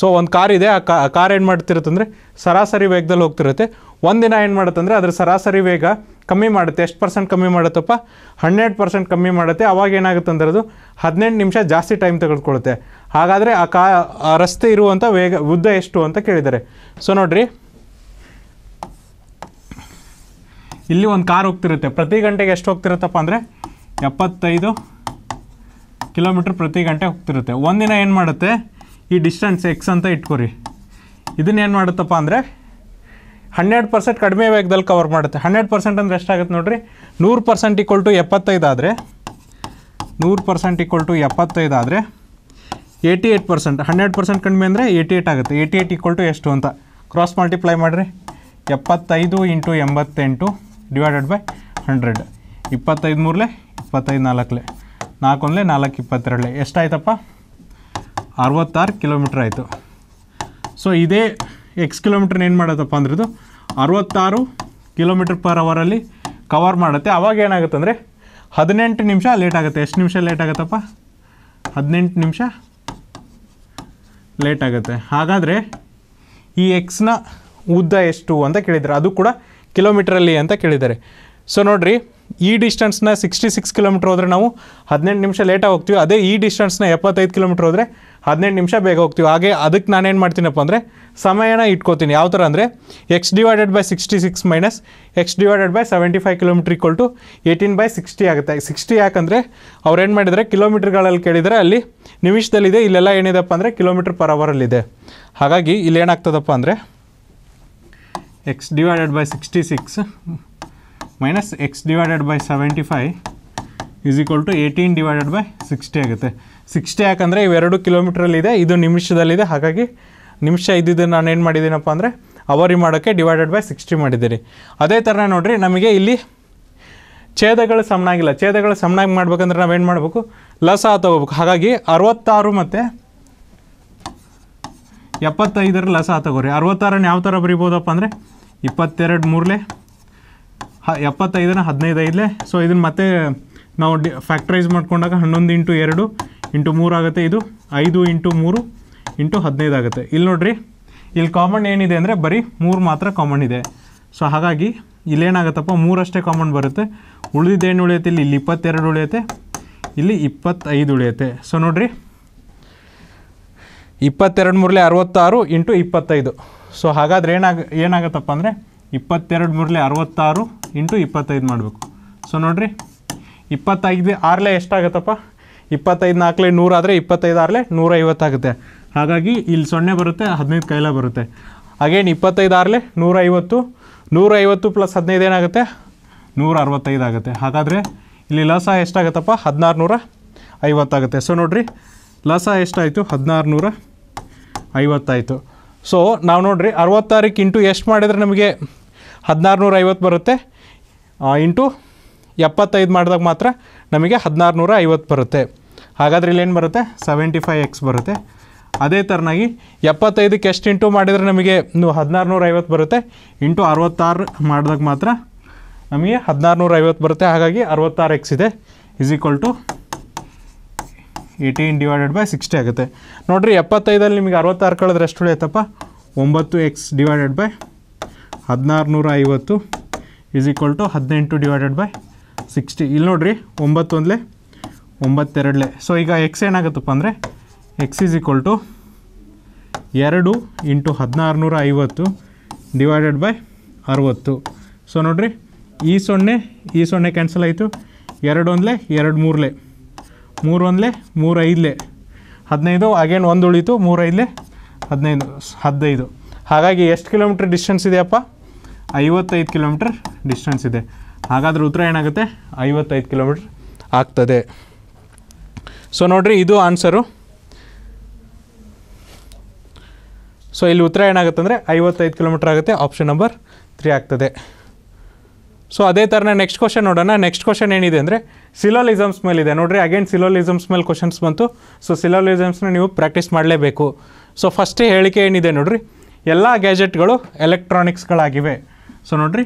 Speaker 1: ಸೊ ಒಂದು ಕಾರ್ ಇದೆ ಆ ಕಾರ್ ಏನು ಮಾಡ್ತಿರುತ್ತಂದರೆ ಸರಾಸರಿ ವೇಗದಲ್ಲಿ ಹೋಗ್ತಿರುತ್ತೆ ಒಂದಿನ ಏನು ಮಾಡುತ್ತೆ ಅಂದರೆ ಅದರ ಸರಾಸರಿ ವೇಗ ಕಮ್ಮಿ ಮಾಡುತ್ತೆ ಎಷ್ಟು ಪರ್ಸೆಂಟ್ ಕಮ್ಮಿ ಮಾಡುತ್ತಪ್ಪ ಹನ್ನೆರಡು ಪರ್ಸೆಂಟ್ ಕಮ್ಮಿ ಮಾಡುತ್ತೆ ಅವಾಗ ಏನಾಗುತ್ತೆ ಅಂದ್ರೆ ಅದು ಹದಿನೆಂಟು ನಿಮಿಷ ಜಾಸ್ತಿ ಟೈಮ್ ತೆಗೆದುಕೊಳ್ಳುತ್ತೆ ಹಾಗಾದರೆ ಆ ಕಾ ರಸ್ತೆ ಇರುವಂಥ ವೇಗ ಉದ್ದ ಎಷ್ಟು ಅಂತ ಕೇಳಿದ್ದಾರೆ ಸೊ ನೋಡಿರಿ ಇಲ್ಲಿ ಒಂದು ಕಾರ್ ಹೋಗ್ತಿರುತ್ತೆ ಪ್ರತಿ ಗಂಟೆಗೆ ಎಷ್ಟು ಹೋಗ್ತಿರುತ್ತಪ್ಪ ಅಂದರೆ ಎಪ್ಪತ್ತೈದು ಕಿಲೋಮೀಟ್ರ್ ಪ್ರತಿ ಗಂಟೆ ಹೋಗ್ತಿರುತ್ತೆ ಒಂದಿನ ಏನು ಮಾಡುತ್ತೆ ಈ ಡಿಸ್ಟೆನ್ಸ್ ಎಕ್ಸ್ ಅಂತ ಇಟ್ಕೊರಿ ಇದನ್ನೇನು ಮಾಡುತ್ತಪ್ಪ ಅಂದರೆ ಹನ್ನೆರಡು ಪರ್ಸೆಂಟ್ ಕಡಿಮೆ ವೇಗದಲ್ಲಿ ಕವರ್ ಮಾಡುತ್ತೆ ಹನ್ನೆರಡು ಪರ್ಸೆಂಟ್ ಅಂದರೆ ಎಷ್ಟಾಗುತ್ತೆ ನೋಡಿರಿ ನೂರು ಪರ್ಸೆಂಟ್ ಈಕ್ವಲ್ ಟು ಎಪ್ಪತ್ತೈದು ಆದರೆ ನೂರು ಪರ್ಸೆಂಟ್ ಈಕ್ವಲ್ ಟು ಎಪ್ಪತ್ತೈದು ಆದರೆ eighty eight percent hundred percent ಕಡಿಮೆ ಅಂದರೆ ಏಯ್ಟಿ ಏಯ್ಟ್ ಆಗುತ್ತೆ ಏಯ್ಟಿ ಏಯ್ಟ್ ಈಕ್ವಲ್ ಟು ಎಷ್ಟು ಅಂತ ಕ್ರಾಸ್ ಮಲ್ಟಿಪ್ಲೈ ಮಾಡಿರಿ ಎಪ್ಪತ್ತೈದು ಇಂಟು ಎಂಬತ್ತೆಂಟು ಡಿವೈಡೆಡ್ ಬೈ ಹಂಡ್ರೆಡ್ ಇಪ್ಪತ್ತೈದು ಮೂರಲೆ ಇಪ್ಪತ್ತೈದು ನಾಲ್ಕಲೆ ಒಂದಲೇ ನಾಲ್ಕು ಇಪ್ಪತ್ತೆರಡಲೆ ಎಷ್ಟಾಯ್ತಪ್ಪ ಅರವತ್ತಾರು ಕಿಲೋಮೀಟ್ರ್ ಆಯಿತು ಸೊ ಇದೇ ಎಕ್ಸ್ ಕಿಲೋಮೀಟ್ರ್ ಏನು ಮಾಡೋದಪ್ಪ ಅಂದ್ರೆ ಇದು ಅರವತ್ತಾರು ಕಿಲೋಮೀಟ್ರ್ ಪರ್ ಅವರಲ್ಲಿ ಕವರ್ ಮಾಡುತ್ತೆ ಅವಾಗ ಏನಾಗುತ್ತೆ ಅಂದರೆ ಹದಿನೆಂಟು ನಿಮಿಷ ಲೇಟ್ ಆಗುತ್ತೆ ಎಷ್ಟು ನಿಮಿಷ ಲೇಟ್ ಆಗುತ್ತಪ್ಪ ಹದಿನೆಂಟು ನಿಮಿಷ ಲೇಟ್ ಆಗುತ್ತೆ ಹಾಗಾದರೆ ಈ ಎಕ್ಸ್ನ ಉದ್ದ ಎಷ್ಟು ಅಂತ ಕೇಳಿದ್ದಾರೆ ಅದು ಕೂಡ ಕಿಲೋಮೀಟ್ರಲ್ಲಿ ಅಂತ ಕೇಳಿದ್ದಾರೆ ಸೊ ನೋಡಿರಿ ಈ ಡಿಸ್ಟೆನ್ಸ್ನ ಸಿಕ್ಸ್ಟಿ ಸಿಕ್ಸ್ ಕಿಲೋಮೀಟ್ರ್ ಹೋದರೆ ನಾವು ಹದಿನೆಂಟು ನಿಮಿಷ ಲೇಟಾಗಿ ಹೋಗ್ತೀವಿ ಅದೇ ಈ ಡಿಸ್ಟೆನ್ಸ್ನ ಎಪ್ಪತ್ತೈದು ಕಿಲೋಮೀಟ್ರ್ ಹೋದರೆ ಹದಿನೆಂಟು ನಿಮಿಷ ಬೇಗ ಹೋಗ್ತೀವಿ ಹಾಗೆ ಅದಕ್ಕೆ ನಾನೇನು ಮಾಡ್ತೀನಪ್ಪ ಅಂದರೆ ಸಮಯನ ಇಟ್ಕೋತೀನಿ ಯಾವ ಥರ ಅಂದರೆ X divided by sixty six minus X divided by seventy five kilometre equal to eighteen by sixty ಆಗುತ್ತೆ ಸಿಕ್ಸ್ಟಿ ಯಾಕಂದರೆ ಅವ್ರೇನು ಮಾಡಿದರೆ ಕಿಲೋಮೀಟ್ರ್ಗಳಲ್ಲಿ ಕೇಳಿದರೆ ಅಲ್ಲಿ ನಿಮಿಷದಲ್ಲಿದೆ ಇಲ್ಲೆಲ್ಲ ಏನಿದೆಪ್ಪ ಅಂದರೆ ಕಿಲೋಮೀಟ್ರ್ ಪರ್ ಅವರಲ್ಲಿದೆ ಹಾಗಾಗಿ ಇಲ್ಲೇನಾಗ್ತದಪ್ಪ ಅಂದರೆ X divided by sixty six minus X divided by seventy five is equal to eighteen divided by sixty ಆಗುತ್ತೆ ಸಿಕ್ಸ್ಟಿ ಯಾಕಂದರೆ ಇವೆರಡು ಕಿಲೋಮೀಟ್ರಲ್ಲಿದೆ ಇದು ನಿಮಿಷದಲ್ಲಿದೆ ಹಾಗಾಗಿ ನಿಮಿಷ ಇದ್ದಿದ್ದು ನಾನು ಏನು ಮಾಡಿದ್ದೀನಪ್ಪ ಅಂದರೆ ಅವರಿ ಮಾಡೋಕ್ಕೆ ಡಿವೈಡೆಡ್ ಬೈ ಸಿಕ್ಸ್ಟಿ ಮಾಡಿದ್ದೀರಿ ಅದೇ ಥರ ನೋಡಿರಿ ನಮಗೆ ಇಲ್ಲಿ ಛೇದಗಳು ಸಮನಾಗಿಲ್ಲ ಛೇದಗಳು ಸಮನಾಗಿ ಮಾಡ್ಬೇಕಂದ್ರೆ ನಾವೇನು ಮಾಡಬೇಕು ಲಸ ತಗೋಬೇಕು ಹಾಗಾಗಿ ಅರವತ್ತಾರು ಮತ್ತು ಎಪ್ಪತ್ತೈದರ ಲಸ ತಗೋರಿ ಅರವತ್ತಾರನ್ನು ಯಾವ ಥರ ಬರಿಬೋದಪ್ಪ ಅಂದರೆ ಇಪ್ಪತ್ತೆರಡು ಮೂರಲೆ ಹ ಎಪ್ಪತ್ತೈದನ ಹದಿನೈದು ಐದಲೇ ಸೊ ಇದನ್ನು ಮತ್ತೆ ನಾವು ಡಿ ಫ್ಯಾಕ್ಟ್ರೈಸ್ ಮಾಡ್ಕೊಂಡಾಗ ಹನ್ನೊಂದು ಇಂಟು ಎರಡು ಇಂಟು ಮೂರು ಆಗುತ್ತೆ ಇದು ಐದು ಇಂಟು ಮೂರು ಇಂಟು ಹದಿನೈದು ಆಗುತ್ತೆ ಇಲ್ಲಿ ನೋಡ್ರಿ ಇಲ್ಲಿ ಕಾಮನ್ ಏನಿದೆ ಅಂದರೆ ಬರೀ ಮೂರು ಮಾತ್ರ ಕಾಮನ್ ಇದೆ ಸೊ ಹಾಗಾಗಿ ಇಲ್ಲೇನಾಗುತ್ತಪ್ಪ ಮೂರಷ್ಟೇ ಕಾಮನ್ ಬರುತ್ತೆ ಉಳಿದಿದ್ದೇನು ಉಳಿಯುತ್ತೆ ಇಲ್ಲಿ ಇಲ್ಲಿ ಇಪ್ಪತ್ತೆರಡು ಉಳಿಯುತ್ತೆ ಇಲ್ಲಿ ಇಪ್ಪತ್ತೈದು ಉಳಿಯುತ್ತೆ ಸೊ ನೋಡಿರಿ ಇಪ್ಪತ್ತೆರಡು ಮೂರಲೆ ಅರವತ್ತಾರು ಇಂಟು ಇಪ್ಪತ್ತೈದು ಸೊ ಹಾಗಾದ್ರೆ ಏನಾಗ ಏನಾಗುತ್ತಪ್ಪ ಅಂದರೆ ಇಪ್ಪತ್ತೆರಡು ಮೂರಲೆ ಅರವತ್ತಾರು ಇಂಟು ಇಪ್ಪತ್ತೈದು ಮಾಡಬೇಕು ಸೊ ನೋಡಿರಿ ಇಪ್ಪತ್ತೈದು ಆರಲೆ ಎಷ್ಟಾಗತ್ತಪ್ಪ ಇಪ್ಪತ್ತೈದು ನಾಲ್ಕಲೆ ನೂರಾದರೆ ಇಪ್ಪತ್ತೈದು ಆರಲೆ ಐವತ್ತಾಗುತ್ತೆ ಹಾಗಾಗಿ ಇಲ್ಲಿ ಸೊನ್ನೆ ಬರುತ್ತೆ ಹದಿನೈದು ಕೈಲ ಬರುತ್ತೆ ಅಗೇನ್ ಇಪ್ಪತ್ತೈದು ಆರಲೆ ನೂರ ಐವತ್ತು ಪ್ಲಸ್ ಹದಿನೈದು ಏನಾಗುತ್ತೆ ನೂರ ಅರವತ್ತೈದು ಆಗುತ್ತೆ ಹಾಗಾದರೆ ಇಲ್ಲಿ ಲಸ ಎಷ್ಟಾಗುತ್ತಪ್ಪ ಹದಿನಾರು ನೂರ ಐವತ್ತಾಗುತ್ತೆ ಸೊ ನೋಡಿರಿ ಲಸ ಎಷ್ಟಾಯಿತು ಹದಿನಾರು ನೂರ ಐವತ್ತಾಯಿತು ಸೊ ನಾವು ನೋಡಿರಿ ಅರವತ್ತಾರಕ್ಕೆ ಇಂಟು ಎಷ್ಟು ಮಾಡಿದರೆ ನಮಗೆ ಹದಿನಾರು ನೂರ ಐವತ್ತು ಬರುತ್ತೆ ಇಂಟು ಎಪ್ಪತ್ತೈದು ಮಾಡಿದಾಗ ಮಾತ್ರ ನಮಗೆ ಹದಿನಾರು ನೂರ ಐವತ್ತು ಬರುತ್ತೆ ಹಾಗಾದ್ರೆ ಇಲ್ಲೇನು ಬರುತ್ತೆ ಸೆವೆಂಟಿ ಫೈ ಎಕ್ಸ್ ಬರುತ್ತೆ ಅದೇ ಥರನಾಗಿ ಎಪ್ಪತ್ತೈದಕ್ಕೆ ಎಷ್ಟು ಇಂಟು ಮಾಡಿದರೆ ನಮಗೆ ಹದಿನಾರು ಐವತ್ತು ಬರುತ್ತೆ ಇಂಟು ಅರವತ್ತಾರು ಮಾಡಿದಾಗ ಮಾತ್ರ ನಮಗೆ ಹದಿನಾರುನೂರ ಐವತ್ತು ಬರುತ್ತೆ ಹಾಗಾಗಿ ಅರವತ್ತಾರು ಎಕ್ಸ್ ಇದೆ is equal to eighteen divided by sixty ಆಗುತ್ತೆ ನೋಡಿರಿ ಎಪ್ಪತ್ತೈದಲ್ಲಿ ನಿಮಗೆ ಅರವತ್ತಾರು ಕಳೆದ್ರೆ ಎಷ್ಟು ಉಳಿಯತ್ತಪ್ಪ ಒಂಬತ್ತು ಎಕ್ಸ್ ಡಿವೈಡೆಡ್ ಬೈ ಹದಿನಾರುನೂರ ಐವತ್ತು ಈಸ್ ಈಕ್ವಲ್ ಟು ಹದಿನೆಂಟು ಡಿವೈಡೆಡ್ ಬೈ ಸಿಕ್ಸ್ಟಿ ಇಲ್ಲಿ ನೋಡಿರಿ ಒಂಬತ್ತು ಒಂಬತ್ತೊಂದಲೇ ಒಂಬತ್ತೆರಡಲೆ ಸೊ ಈಗ ಎಕ್ಸ್ ಏನಾಗುತ್ತಪ್ಪ ಅಂದರೆ ಎಕ್ಸ್ ಈಸ್ ಈಕ್ವಲ್ ಟು ಎರಡು ಇಂಟು ಹದಿನಾರುನೂರ ಐವತ್ತು ಡಿವೈಡೆಡ್ ಬೈ ಅರುವತ್ತು ಸೊ ನೋಡಿರಿ ಈ ಸೊನ್ನೆ ಈ ಸೊನ್ನೆ ಕ್ಯಾನ್ಸಲ್ ಆಯಿತು ಎರಡು ಒಂದಲೆ ಎರಡು ಮೂರಲೆ ಮೂರು ಒಂದಲೆ ಮೂರು ಐದಲೆ ಹದಿನೈದು ಅಗೇನ್ ಒಂದು ಉಳಿತು ಮೂರು ಐದಲೆ ಹದಿನೈದು ಹದಿನೈದು ಹಾಗಾಗಿ ಎಷ್ಟು ಕಿಲೋಮೀಟ್ರ್ ಡಿಸ್ಟೆನ್ಸ್ ಇದೆಯಪ್ಪ ಐವತ್ತೈದು ಕಿಲೋಮೀಟ್ರ್ ಡಿಸ್ಟೆನ್ಸ್ ಇದೆ ಹಾಗಾದ್ರೆ ಉತ್ತರ ಏನಾಗುತ್ತೆ ಐವತ್ತೈದು ಕಿಲೋಮೀಟ್ರ್ ಆಗ್ತದೆ ಸೊ ನೋಡ್ರಿ ಇದು ಆನ್ಸರು ಸೊ ಇಲ್ಲಿ ಉತ್ತರ ಏನಾಗುತ್ತೆ ಅಂದರೆ ಐವತ್ತೈದು ಕಿಲೋಮೀಟ್ರ್ ಆಗುತ್ತೆ ಆಪ್ಷನ್ ನಂಬರ್ ತ್ರೀ ಆಗ್ತದೆ ಸೊ ಅದೇ ಥರನೇ ನೆಕ್ಸ್ಟ್ ಕ್ವಶನ್ ನೋಡೋಣ ನೆಕ್ಸ್ಟ್ ಕ್ವಶನ್ ಏನಿದೆ ಅಂದರೆ ಸಿಲೋಲಿಸಮ್ಸ್ ಮೇಲಿದೆ ನೋಡ್ರಿ ಅಗೇನ್ ಸಿಲೋಲಿಸಮ್ಸ್ ಮೇಲೆ ಕ್ವಶನ್ಸ್ ಬಂತು ಸೊ ಸಿಲೋಲಿಸಮ್ಸ್ನ ನೀವು ಪ್ರಾಕ್ಟೀಸ್ ಮಾಡಲೇಬೇಕು ಸೊ ಫಸ್ಟೇ ಹೇಳಿಕೆ ಏನಿದೆ ನೋಡ್ರಿ ಎಲ್ಲ ಗ್ಯಾಜೆಟ್ಗಳು ಎಲೆಕ್ಟ್ರಾನಿಕ್ಸ್ಗಳಾಗಿವೆ ಸೊ ನೋಡ್ರಿ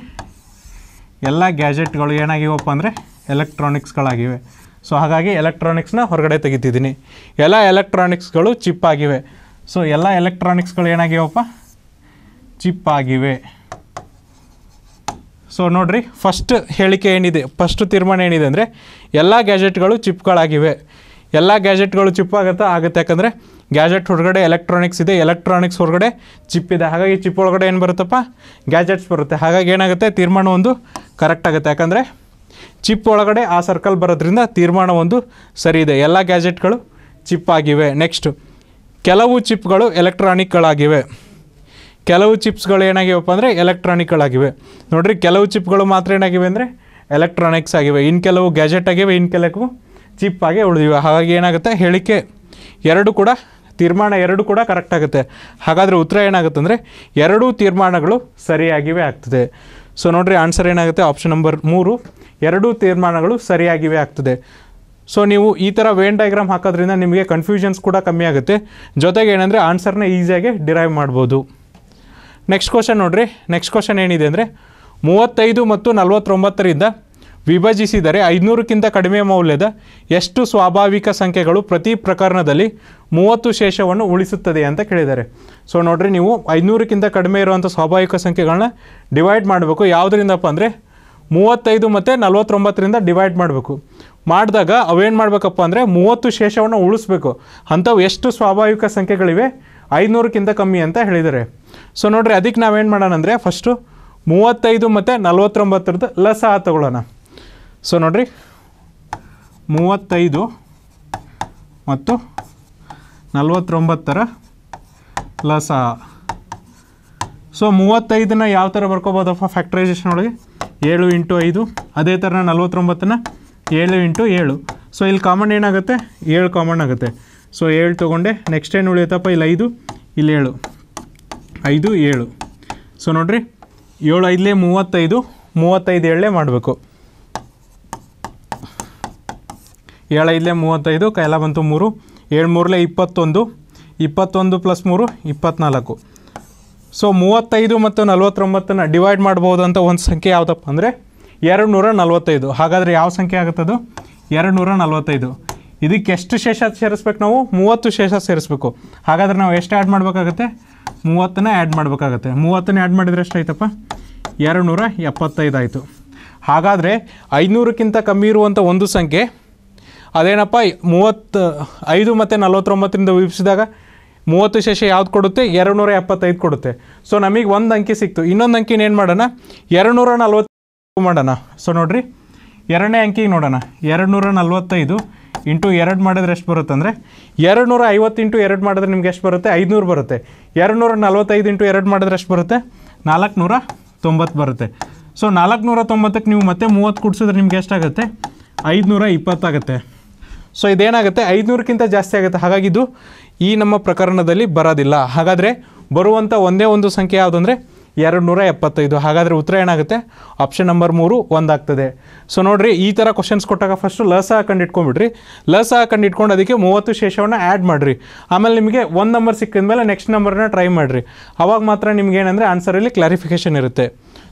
Speaker 1: ಎಲ್ಲ ಗ್ಯಾಜೆಟ್ಗಳು ಏನಾಗಿವಪ್ಪ ಅಂದರೆ ಎಲೆಕ್ಟ್ರಾನಿಕ್ಸ್ಗಳಾಗಿವೆ ಸೊ ಹಾಗಾಗಿ ಎಲೆಕ್ಟ್ರಾನಿಕ್ಸ್ನ ಹೊರಗಡೆ ತೆಗಿತಿದ್ದೀನಿ ಎಲ್ಲ ಎಲೆಕ್ಟ್ರಾನಿಕ್ಸ್ಗಳು ಚಿಪ್ ಆಗಿವೆ ಸೊ ಎಲ್ಲ ಎಲೆಕ್ಟ್ರಾನಿಕ್ಸ್ಗಳು ಏನಾಗಿವಪ್ಪ ಚಿಪ್ ಆಗಿವೆ ಸೊ ನೋಡಿರಿ ಫಸ್ಟ್ ಹೇಳಿಕೆ ಏನಿದೆ ಫಸ್ಟ್ ತೀರ್ಮಾನ ಏನಿದೆ ಅಂದರೆ ಎಲ್ಲ ಗ್ಯಾಜೆಟ್ಗಳು ಚಿಪ್ಗಳಾಗಿವೆ ಎಲ್ಲ ಗ್ಯಾಜೆಟ್ಗಳು ಚಿಪ್ ಆಗುತ್ತಾ ಆಗುತ್ತೆ ಯಾಕಂದರೆ ಗ್ಯಾಜೆಟ್ ಹೊರಗಡೆ ಎಲೆಕ್ಟ್ರಾನಿಕ್ಸ್ ಇದೆ ಎಲೆಕ್ಟ್ರಾನಿಕ್ಸ್ ಹೊರಗಡೆ ಚಿಪ್ ಇದೆ ಹಾಗಾಗಿ ಚಿಪ್ ಒಳಗಡೆ ಏನು ಬರುತ್ತಪ್ಪ ಗ್ಯಾಜೆಟ್ಸ್ ಬರುತ್ತೆ ಹಾಗಾಗಿ ಏನಾಗುತ್ತೆ ತೀರ್ಮಾನ ಒಂದು ಕರೆಕ್ಟ್ ಆಗುತ್ತೆ ಯಾಕಂದರೆ ಚಿಪ್ ಒಳಗಡೆ ಆ ಸರ್ಕಲ್ ಬರೋದ್ರಿಂದ ತೀರ್ಮಾನ ಒಂದು ಸರಿ ಇದೆ ಎಲ್ಲ ಗ್ಯಾಜೆಟ್ಗಳು ಚಿಪ್ ಆಗಿವೆ ನೆಕ್ಸ್ಟು ಕೆಲವು ಚಿಪ್ಗಳು ಎಲೆಕ್ಟ್ರಾನಿಕ್ಗಳಾಗಿವೆ ಕೆಲವು ಚಿಪ್ಸ್ಗಳು ಏನಾಗಿವಪ್ಪ ಅಂದರೆ ಎಲೆಕ್ಟ್ರಾನಿಕ್ಗಳಾಗಿವೆ ನೋಡಿರಿ ಕೆಲವು ಚಿಪ್ಗಳು ಮಾತ್ರ ಏನಾಗಿವೆ ಅಂದರೆ ಎಲೆಕ್ಟ್ರಾನಿಕ್ಸ್ ಆಗಿವೆ ಇನ್ನು ಕೆಲವು ಗ್ಯಾಜೆಟ್ ಆಗಿವೆ ಇನ್ನು ಕೆಲವು ಚಿಪ್ ಆಗಿ ಉಳಿದಿವೆ ಹಾಗಾಗಿ ಏನಾಗುತ್ತೆ ಹೇಳಿಕೆ ಎರಡು ಕೂಡ ತೀರ್ಮಾನ ಎರಡು ಕೂಡ ಕರೆಕ್ಟ್ ಆಗುತ್ತೆ ಹಾಗಾದರೆ ಉತ್ತರ ಏನಾಗುತ್ತೆ ಅಂದರೆ ಎರಡೂ ತೀರ್ಮಾನಗಳು ಸರಿಯಾಗಿವೆ ಆಗ್ತದೆ ಸೊ ನೋಡಿರಿ ಆನ್ಸರ್ ಏನಾಗುತ್ತೆ ಆಪ್ಷನ್ ನಂಬರ್ ಮೂರು ಎರಡೂ ತೀರ್ಮಾನಗಳು ಸರಿಯಾಗಿವೆ ಆಗ್ತದೆ ಸೊ ನೀವು ಈ ಥರ ವೇನ್ ಡಯಾಗ್ರಾಮ್ ಹಾಕೋದ್ರಿಂದ ನಿಮಗೆ ಕನ್ಫ್ಯೂಷನ್ಸ್ ಕೂಡ ಕಮ್ಮಿ ಆಗುತ್ತೆ ಜೊತೆಗೆ ಏನಂದರೆ ಆನ್ಸರ್ನ ಈಸಿಯಾಗಿ ಡಿರೈವ್ ಮಾಡ್ಬೋದು ನೆಕ್ಸ್ಟ್ ಕ್ವಶನ್ ನೋಡಿರಿ ನೆಕ್ಸ್ಟ್ ಕ್ವಶನ್ ಏನಿದೆ ಅಂದರೆ ಮೂವತ್ತೈದು ಮತ್ತು ನಲವತ್ತೊಂಬತ್ತರಿಂದ ವಿಭಜಿಸಿದರೆ ಐದುನೂರಕ್ಕಿಂತ ಕಡಿಮೆ ಮೌಲ್ಯದ ಎಷ್ಟು ಸ್ವಾಭಾವಿಕ ಸಂಖ್ಯೆಗಳು ಪ್ರತಿ ಪ್ರಕರಣದಲ್ಲಿ ಮೂವತ್ತು ಶೇಷವನ್ನು ಉಳಿಸುತ್ತದೆ ಅಂತ ಕೇಳಿದ್ದಾರೆ ಸೊ ನೋಡಿರಿ ನೀವು ಐದುನೂರಕ್ಕಿಂತ ಕಡಿಮೆ ಇರುವಂಥ ಸ್ವಾಭಾವಿಕ ಸಂಖ್ಯೆಗಳನ್ನ ಡಿವೈಡ್ ಮಾಡಬೇಕು ಯಾವುದರಿಂದಪ್ಪ ಅಂದರೆ ಮೂವತ್ತೈದು ಮತ್ತು ನಲ್ವತ್ತೊಂಬತ್ತರಿಂದ ಡಿವೈಡ್ ಮಾಡಬೇಕು ಮಾಡಿದಾಗ ಅವೇನು ಮಾಡಬೇಕಪ್ಪ ಅಂದರೆ ಮೂವತ್ತು ಶೇಷವನ್ನು ಉಳಿಸ್ಬೇಕು ಅಂಥವು ಎಷ್ಟು ಸ್ವಾಭಾವಿಕ ಸಂಖ್ಯೆಗಳಿವೆ ಐನೂರಕ್ಕಿಂತ ಕಮ್ಮಿ ಅಂತ ಹೇಳಿದ್ದಾರೆ ಸೊ ನೋಡಿರಿ ಅದಕ್ಕೆ ನಾವೇನು ಮಾಡೋಣ ಅಂದರೆ ಫಸ್ಟು ಮೂವತ್ತೈದು ಮತ್ತು ನಲ್ವತ್ತೊಂಬತ್ತರದ್ದು ಲಸ ತಗೊಳ್ಳೋಣ ಸೊ ನೋಡಿರಿ ಮೂವತ್ತೈದು ಮತ್ತು ನಲ್ವತ್ತೊಂಬತ್ತರ ಲಸ ಸೊ ಮೂವತ್ತೈದನ್ನ ಯಾವ ಥರ ಬರ್ಕೋಬೋದಪ್ಪ ಫ್ಯಾಕ್ಟ್ರೈಸೇಷನ್ ಒಳಗೆ ಏಳು ಇಂಟು ಐದು ಅದೇ ಥರ ನಲ್ವತ್ತೊಂಬತ್ತನ್ನ ಏಳು ಇಂಟು ಏಳು ಸೊ ಇಲ್ಲಿ ಕಾಮನ್ ಏನಾಗುತ್ತೆ ಏಳು ಕಾಮನ್ ಆಗುತ್ತೆ ಸೊ ಏಳು ತೊಗೊಂಡೆ ನೆಕ್ಸ್ಟ್ ಏನು ಉಳಿಯುತ್ತಪ್ಪ ಇಲ್ಲಿ ಐದು ಇಲ್ಲಿ ಏಳು ಐದು ಏಳು ಸೊ ನೋಡಿರಿ ಏಳು ಐದಲೇ ಮೂವತ್ತೈದು ಮೂವತ್ತೈದು ಏಳೇ ಮಾಡಬೇಕು ಏಳು ಐದಲೇ ಮೂವತ್ತೈದು ಕೈಲ ಬಂತು ಮೂರು ಏಳು ಮೂರಲೇ ಇಪ್ಪತ್ತೊಂದು ಇಪ್ಪತ್ತೊಂದು ಪ್ಲಸ್ ಮೂರು ಇಪ್ಪತ್ತ್ನಾಲ್ಕು ಸೊ ಮೂವತ್ತೈದು ಮತ್ತು ನಲವತ್ತೊಂಬತ್ತನ್ನು ಡಿವೈಡ್ ಅಂತ ಒಂದು ಸಂಖ್ಯೆ ಯಾವುದಪ್ಪ ಅಂದರೆ ಎರಡು ನೂರ ನಲವತ್ತೈದು ಹಾಗಾದರೆ ಯಾವ ಸಂಖ್ಯೆ ಆಗುತ್ತದು ಎರಡು ನೂರ ನಲವತ್ತೈದು ಇದಕ್ಕೆ ಎಷ್ಟು ಶೇಷ ಸೇರಿಸ್ಬೇಕು ನಾವು ಮೂವತ್ತು ಶೇಷ ಸೇರಿಸ್ಬೇಕು ಹಾಗಾದರೆ ನಾವು ಎಷ್ಟು ಆ್ಯಡ್ ಮಾಡಬೇಕಾಗತ್ತೆ ಮೂವತ್ತನ್ನು ಆ್ಯಡ್ ಮಾಡಬೇಕಾಗತ್ತೆ ಮೂವತ್ತನ್ನ ಆ್ಯಡ್ ಮಾಡಿದರೆ ಎಷ್ಟಾಯ್ತಪ್ಪ ಎರಡು ನೂರ ಎಪ್ಪತ್ತೈದು ಆಯಿತು ಹಾಗಾದರೆ ಐನೂರಕ್ಕಿಂತ ಕಮ್ಮಿ ಇರುವಂಥ ಒಂದು ಸಂಖ್ಯೆ ಅದೇನಪ್ಪ ಮೂವತ್ತು ಐದು ಮತ್ತು ನಲವತ್ತೊಂಬತ್ತರಿಂದ ವಿಭಿಸಿದಾಗ ಮೂವತ್ತು ಶೇಷ ಯಾವ್ದು ಕೊಡುತ್ತೆ ಎರಡು ನೂರ ಎಪ್ಪತ್ತೈದು ಕೊಡುತ್ತೆ ಸೊ ನಮಗೆ ಒಂದು ಅಂಕಿ ಸಿಕ್ತು ಇನ್ನೊಂದು ಅಂಕಿನ ಏನು ಮಾಡೋಣ ಎರಡು ನೂರ ನಲ್ವತ್ತು ಮಾಡೋಣ ಸೊ ನೋಡಿರಿ ಎರಡನೇ ಅಂಕಿಗೆ ನೋಡೋಣ ಎರಡು ನೂರ ನಲ್ವತ್ತೈದು ಇಂಟು ಎರಡು ಮಾಡಿದ್ರೆ ಎಷ್ಟು ಬರುತ್ತೆ ಅಂದರೆ ಎರಡು ನೂರ ಐವತ್ತು ಇಂಟು ಎರಡು ಮಾಡಿದ್ರೆ ನಿಮ್ಗೆ ಎಷ್ಟು ಬರುತ್ತೆ ಐದುನೂರು ಬರುತ್ತೆ ಎರಡು ನೂರ ನಲ್ವತ್ತೈದು ಇಂಟು ಎರಡು ಮಾಡಿದ್ರೆ ಎಷ್ಟು ಬರುತ್ತೆ ನಾಲ್ಕುನೂರ ತೊಂಬತ್ತು ಬರುತ್ತೆ ಸೊ ನಾಲ್ಕುನೂರ ತೊಂಬತ್ತಕ್ಕೆ ನೀವು ಮತ್ತೆ ಮೂವತ್ತು ಕುಡಿಸಿದ್ರೆ ನಿಮ್ಗೆ ಎಷ್ಟಾಗುತ್ತೆ ಐದುನೂರ ಇಪ್ಪತ್ತಾಗುತ್ತೆ ಸೊ ಇದೇನಾಗುತ್ತೆ ಐದುನೂರಕ್ಕಿಂತ ಜಾಸ್ತಿ ಆಗುತ್ತೆ ಹಾಗಾಗಿ ಇದು ಈ ನಮ್ಮ ಪ್ರಕರಣದಲ್ಲಿ ಬರೋದಿಲ್ಲ ಹಾಗಾದರೆ ಬರುವಂಥ ಒಂದೇ ಒಂದು ಸಂಖ್ಯೆ ಯಾವುದು ಅಂದರೆ ಎರಡು ನೂರ ಎಪ್ಪತ್ತೈದು ಹಾಗಾದರೆ ಉತ್ತರ ಏನಾಗುತ್ತೆ ಆಪ್ಷನ್ ನಂಬರ್ ಮೂರು ಒಂದಾಗ್ತದೆ ಸೊ ನೋಡಿರಿ ಈ ಥರ ಕ್ವಶನ್ಸ್ ಕೊಟ್ಟಾಗ ಫಸ್ಟು ಲಸ ಹಾಕೊಂಡು ಇಟ್ಕೊಂಡ್ಬಿಡ್ರಿ ಲಸ ಹಾಕೊಂಡು ಇಟ್ಕೊಂಡು ಅದಕ್ಕೆ ಮೂವತ್ತು ಶೇಷವನ್ನು ಆ್ಯಡ್ ಮಾಡಿರಿ ಆಮೇಲೆ ನಿಮಗೆ ಒಂದು ನಂಬರ್ ಸಿಕ್ಕಿದ ಮೇಲೆ ನೆಕ್ಸ್ಟ್ ನಂಬರ್ನ ಟ್ರೈ ಮಾಡಿರಿ ಅವಾಗ ಮಾತ್ರ ನಿಮ್ಗೆ ಏನಂದರೆ ಆನ್ಸರಲ್ಲಿ ಕ್ಲಾರಿಫಿಕೇಷನ್ ಇರುತ್ತೆ